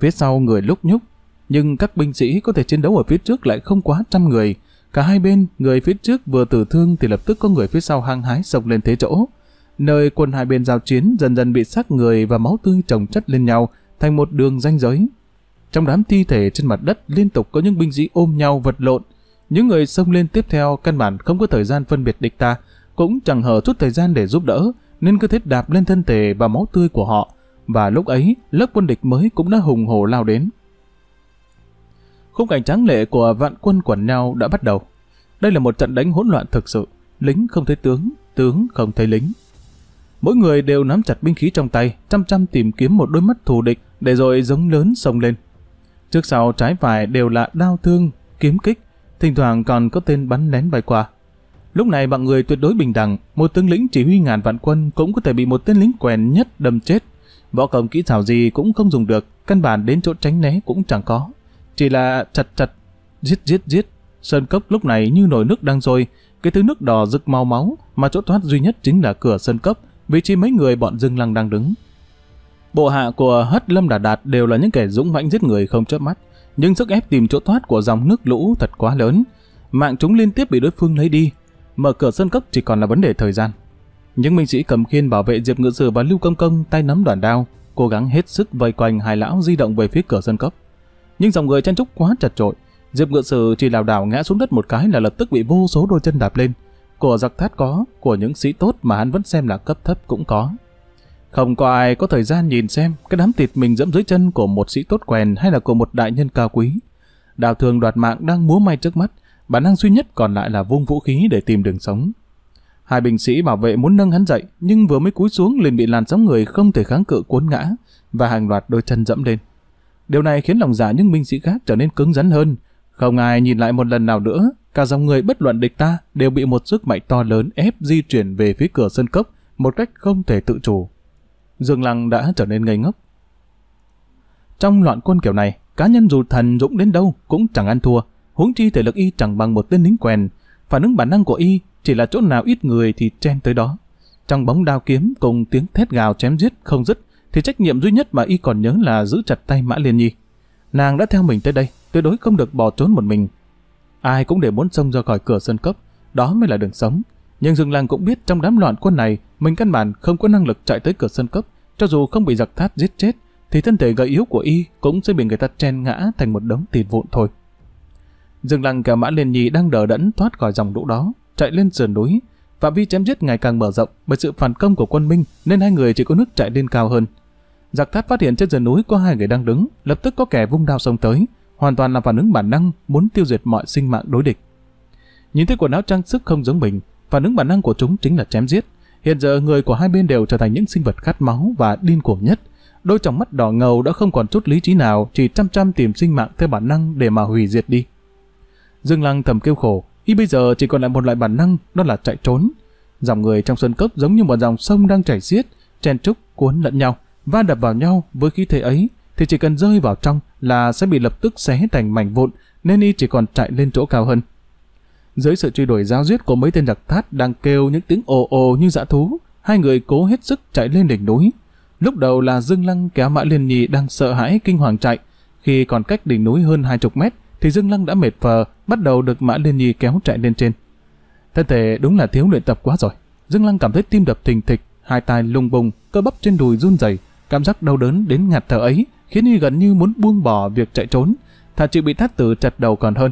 Phía sau người lúc nhúc, nhưng các binh sĩ có thể chiến đấu ở phía trước lại không quá trăm người, Cả hai bên, người phía trước vừa tử thương thì lập tức có người phía sau hăng hái sộc lên thế chỗ. Nơi quân hai bên giao chiến dần dần bị xác người và máu tươi chồng chất lên nhau thành một đường ranh giới. Trong đám thi thể trên mặt đất liên tục có những binh sĩ ôm nhau vật lộn. Những người xông lên tiếp theo căn bản không có thời gian phân biệt địch ta, cũng chẳng hở chút thời gian để giúp đỡ, nên cứ thế đạp lên thân thể và máu tươi của họ. Và lúc ấy, lớp quân địch mới cũng đã hùng hổ lao đến. Khung cảnh trắng lệ của vạn quân quần nhau đã bắt đầu. Đây là một trận đánh hỗn loạn thực sự. Lính không thấy tướng, tướng không thấy lính. Mỗi người đều nắm chặt binh khí trong tay, chăm chăm tìm kiếm một đôi mắt thù địch để rồi giống lớn xông lên. Trước sau trái phải đều là đao thương, kiếm kích, thỉnh thoảng còn có tên bắn nén bay qua. Lúc này mọi người tuyệt đối bình đẳng, một tướng lĩnh chỉ huy ngàn vạn quân cũng có thể bị một tên lính quèn nhất đâm chết. Võ công kỹ xảo gì cũng không dùng được, căn bản đến chỗ tránh né cũng chẳng có. Chỉ là chặt chặt, giết giết giết, sơn cốc lúc này như nồi nước đang sôi, cái thứ nước đỏ rực màu máu mà chỗ thoát duy nhất chính là cửa sơn cốc, vị trí mấy người bọn Dương Lăng đang đứng. Bộ hạ của Hất Lâm Đà Đạt đều là những kẻ dũng mãnh giết người không chớp mắt, nhưng sức ép tìm chỗ thoát của dòng nước lũ thật quá lớn. Mạng chúng liên tiếp bị đối phương lấy đi, mở cửa sân cốc chỉ còn là vấn đề thời gian. Những binh sĩ cầm khiên bảo vệ Diệp Ngự Sử và Lưu Công Công tay nắm đoàn đao, cố gắng hết sức vây quanh hai lão di động về phía cửa sân cốc nhưng dòng người chen trúc quá chật trội, Diệp Ngự Sử chỉ lảo đảo ngã xuống đất một cái là lập tức bị vô số đôi chân đạp lên. Của giặc thát có, của những sĩ tốt mà hắn vẫn xem là cấp thấp cũng có. Không có ai có thời gian nhìn xem cái đám thịt mình dẫm dưới chân của một sĩ tốt quèn hay là của một đại nhân cao quý. Đào thường đoạt mạng đang múa may trước mắt, bản năng duy nhất còn lại là vung vũ khí để tìm đường sống. Hai binh sĩ bảo vệ muốn nâng hắn dậy, nhưng vừa mới cúi xuống liền bị làn sóng người không thể kháng cự cuốn ngã và hàng loạt đôi chân dẫm lên. Điều này khiến lòng dạ những minh sĩ khác trở nên cứng rắn hơn. Không ai nhìn lại một lần nào nữa, cả dòng người bất luận địch ta đều bị một sức mạnh to lớn ép di chuyển về phía cửa sân cốc một cách không thể tự chủ. Dương Lăng đã trở nên ngây ngốc. Trong loạn quân kiểu này, cá nhân dù thần dũng đến đâu cũng chẳng ăn thua, huống chi thể lực y chẳng bằng một tên lính quèn. Phản ứng bản năng của y chỉ là chỗ nào ít người thì chen tới đó. Trong bóng đao kiếm cùng tiếng thét gào chém giết không dứt, thì trách nhiệm duy nhất mà y còn nhớ là giữ chặt tay Mã Liên Nhi. Nàng đã theo mình tới đây, tuyệt đối không được bỏ trốn một mình. Ai cũng để muốn xông ra khỏi cửa sân cấp, đó mới là đường sống. Nhưng Dương Lăng cũng biết trong đám loạn quân này, mình căn bản không có năng lực chạy tới cửa sân cấp, cho dù không bị giặc thát giết chết, thì thân thể gầy yếu của y cũng sẽ bị người ta chen ngã thành một đống tiền vụn thôi. Dương Lăng kéo Mã Liên Nhi đang đờ đẫn thoát khỏi dòng lũ đó, chạy lên sườn núi. Phạm vi chém giết ngày càng mở rộng bởi sự phản công của quân Minh nên hai người chỉ có nước chạy lên cao hơn giặc thát phát hiện trên sườn núi có hai người đang đứng, lập tức có kẻ vung đao xông tới, hoàn toàn là phản ứng bản năng muốn tiêu diệt mọi sinh mạng đối địch. Nhìn thấy quần áo trang sức không giống mình, phản ứng bản năng của chúng chính là chém giết. Hiện giờ người của hai bên đều trở thành những sinh vật khát máu và điên cuồng nhất. Đôi tròng mắt đỏ ngầu đã không còn chút lý trí nào, chỉ chăm chăm tìm sinh mạng theo bản năng để mà hủy diệt đi. Dương Lăng thầm kêu khổ, y bây giờ chỉ còn lại một loại bản năng, đó là chạy trốn. Dòng người trong sân cốc giống như một dòng sông đang chảy xiết, chen trúc cuốn lẫn nhau va đập vào nhau với khí thế ấy thì chỉ cần rơi vào trong là sẽ bị lập tức xé thành mảnh vụn nên y chỉ còn chạy lên chỗ cao hơn. Dưới sự truy đuổi giao giết của mấy tên giặc thát đang kêu những tiếng ồ ồ như dã thú, hai người cố hết sức chạy lên đỉnh núi. Lúc đầu là Dương Lăng kéo Mã Liên Nhi đang sợ hãi kinh hoàng chạy, khi còn cách đỉnh núi hơn hai chục mét thì Dương Lăng đã mệt phờ, bắt đầu được Mã Liên Nhi kéo chạy lên trên. Thân thể đúng là thiếu luyện tập quá rồi. Dương Lăng cảm thấy tim đập thình thịch, hai tay lung bùng, cơ bắp trên đùi run rẩy, Cảm giác đau đớn đến ngạt thở ấy khiến Y gần như muốn buông bỏ việc chạy trốn, thà chịu bị thắt tử chặt đầu còn hơn.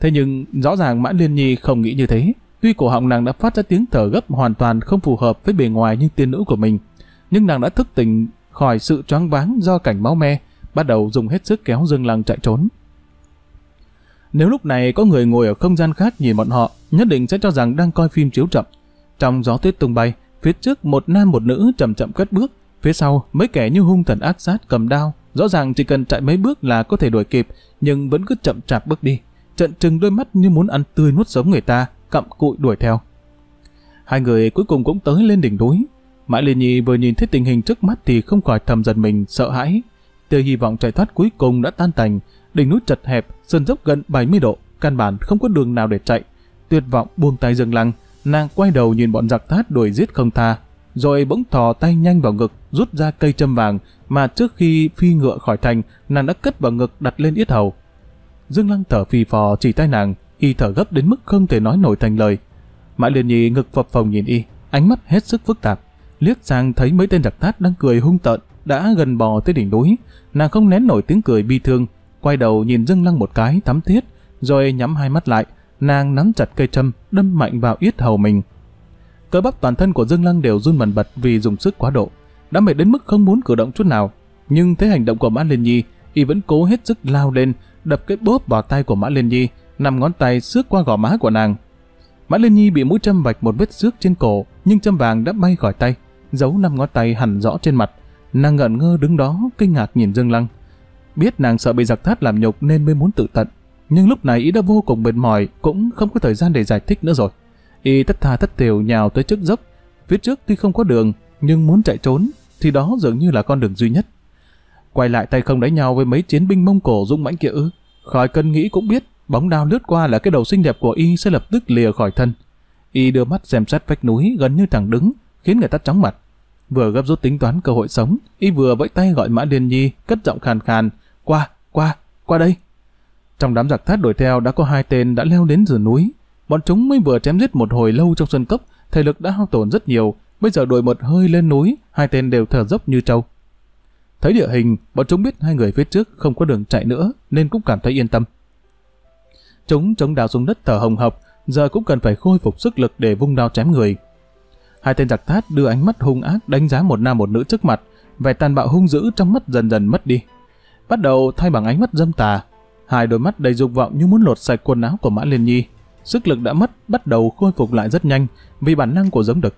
Thế nhưng rõ ràng Mã Liên Nhi không nghĩ như thế. Tuy cổ họng nàng đã phát ra tiếng thở gấp hoàn toàn không phù hợp với bề ngoài như tiên nữ của mình, nhưng nàng đã thức tỉnh khỏi sự choáng váng do cảnh máu me, bắt đầu dùng hết sức kéo Dương Lăng chạy trốn. Nếu lúc này có người ngồi ở không gian khác nhìn bọn họ, nhất định sẽ cho rằng đang coi phim chiếu chậm. Trong gió tuyết tung bay, phía trước một nam một nữ chậm chậm cất bước, Phía sau, mấy kẻ như hung thần ác sát cầm đao, rõ ràng chỉ cần chạy mấy bước là có thể đuổi kịp, nhưng vẫn cứ chậm chạp bước đi, trận trừng đôi mắt như muốn ăn tươi nuốt sống người ta, cặm cụi đuổi theo. Hai người cuối cùng cũng tới lên đỉnh núi. Mãi Liên Nhi vừa nhìn thấy tình hình trước mắt thì không khỏi thầm giật mình, sợ hãi. Tia hy vọng chạy thoát cuối cùng đã tan tành, đỉnh núi chật hẹp, sườn dốc gần 70 độ, căn bản không có đường nào để chạy. Tuyệt vọng buông tay dừng lăng, nàng quay đầu nhìn bọn giặc thát đuổi giết không tha, rồi bỗng thò tay nhanh vào ngực, rút ra cây châm vàng mà trước khi phi ngựa khỏi thành, nàng đã cất vào ngực đặt lên yết hầu. Dương Lăng thở phì phò chỉ tay nàng, y thở gấp đến mức không thể nói nổi thành lời. mãi liền Nhi ngực phập phồng nhìn y, ánh mắt hết sức phức tạp, liếc sang thấy mấy tên giặc thát đang cười hung tợn, đã gần bò tới đỉnh núi, nàng không nén nổi tiếng cười bi thương, quay đầu nhìn Dương Lăng một cái thắm thiết, rồi nhắm hai mắt lại, nàng nắm chặt cây châm, đâm mạnh vào yết hầu mình. Cơ bắp toàn thân của Dương Lăng đều run bần bật vì dùng sức quá độ, đã mệt đến mức không muốn cử động chút nào. Nhưng thấy hành động của Mã Liên Nhi, y vẫn cố hết sức lao lên, đập cái bóp vào tay của Mã Liên Nhi, nằm ngón tay xước qua gò má của nàng. Mã Liên Nhi bị mũi châm vạch một vết xước trên cổ, nhưng châm vàng đã bay khỏi tay, giấu năm ngón tay hẳn rõ trên mặt. Nàng ngẩn ngơ đứng đó, kinh ngạc nhìn Dương Lăng. Biết nàng sợ bị giặc thát làm nhục nên mới muốn tự tận, nhưng lúc này ý đã vô cùng mệt mỏi, cũng không có thời gian để giải thích nữa rồi. Y tất thà tất tiểu nhào tới trước dốc. Phía trước tuy không có đường, nhưng muốn chạy trốn, thì đó dường như là con đường duy nhất. Quay lại tay không đánh nhau với mấy chiến binh Mông Cổ dũng mãnh kia ư. Khỏi cân nghĩ cũng biết, bóng đao lướt qua là cái đầu xinh đẹp của Y sẽ lập tức lìa khỏi thân. Y đưa mắt xem xét vách núi gần như thẳng đứng, khiến người ta chóng mặt. Vừa gấp rút tính toán cơ hội sống, Y vừa vẫy tay gọi Mã Liên Nhi, cất giọng khàn khàn, qua, qua, qua đây. Trong đám giặc thát đuổi theo đã có hai tên đã leo đến giữa núi, Bọn chúng mới vừa chém giết một hồi lâu trong sân cốc, thể lực đã hao tổn rất nhiều, bây giờ đội một hơi lên núi, hai tên đều thở dốc như trâu. Thấy địa hình, bọn chúng biết hai người phía trước không có đường chạy nữa nên cũng cảm thấy yên tâm. Chúng chống đào xuống đất thở hồng hộc, giờ cũng cần phải khôi phục sức lực để vung đao chém người. Hai tên giặc thát đưa ánh mắt hung ác đánh giá một nam một nữ trước mặt, vẻ tàn bạo hung dữ trong mắt dần dần mất đi. Bắt đầu thay bằng ánh mắt dâm tà, hai đôi mắt đầy dục vọng như muốn lột sạch quần áo của Mã Liên Nhi, sức lực đã mất bắt đầu khôi phục lại rất nhanh vì bản năng của giống đực.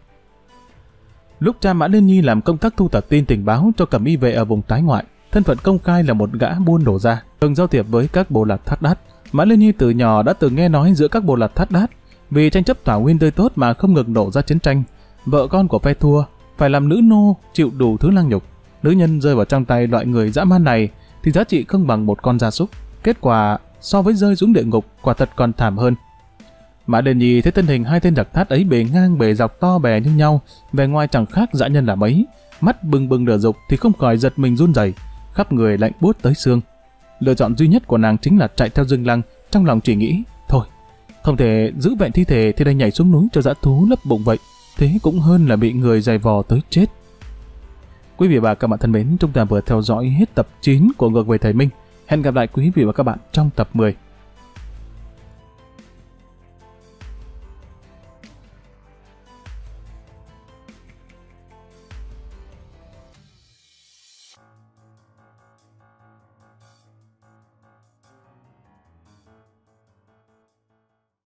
Lúc cha Mã Liên Nhi làm công tác thu thập tin tình báo cho cầm y vệ ở vùng tái ngoại, thân phận công khai là một gã buôn đổ ra, từng giao thiệp với các bộ lạc thắt đát. Mã Liên Nhi từ nhỏ đã từng nghe nói giữa các bộ lạc thắt đát, vì tranh chấp thảo nguyên tươi tốt mà không ngừng nổ ra chiến tranh, vợ con của phe thua phải làm nữ nô chịu đủ thứ lang nhục. Nữ nhân rơi vào trong tay loại người dã man này thì giá trị không bằng một con gia súc. Kết quả so với rơi xuống địa ngục quả thật còn thảm hơn. Mã Đền Nhi thấy thân hình hai tên đặc thát ấy bề ngang bề dọc to bè như nhau, về ngoài chẳng khác dã nhân là mấy, mắt bừng bừng lửa dục thì không khỏi giật mình run rẩy, khắp người lạnh buốt tới xương. Lựa chọn duy nhất của nàng chính là chạy theo Dương Lăng, trong lòng chỉ nghĩ, thôi, không thể giữ vẹn thi thể thì đành nhảy xuống núi cho dã thú lấp bụng vậy, thế cũng hơn là bị người giày vò tới chết. Quý vị và các bạn thân mến, chúng ta vừa theo dõi hết tập 9 của Ngược về Thầy Minh. Hẹn gặp lại quý vị và các bạn trong tập 10.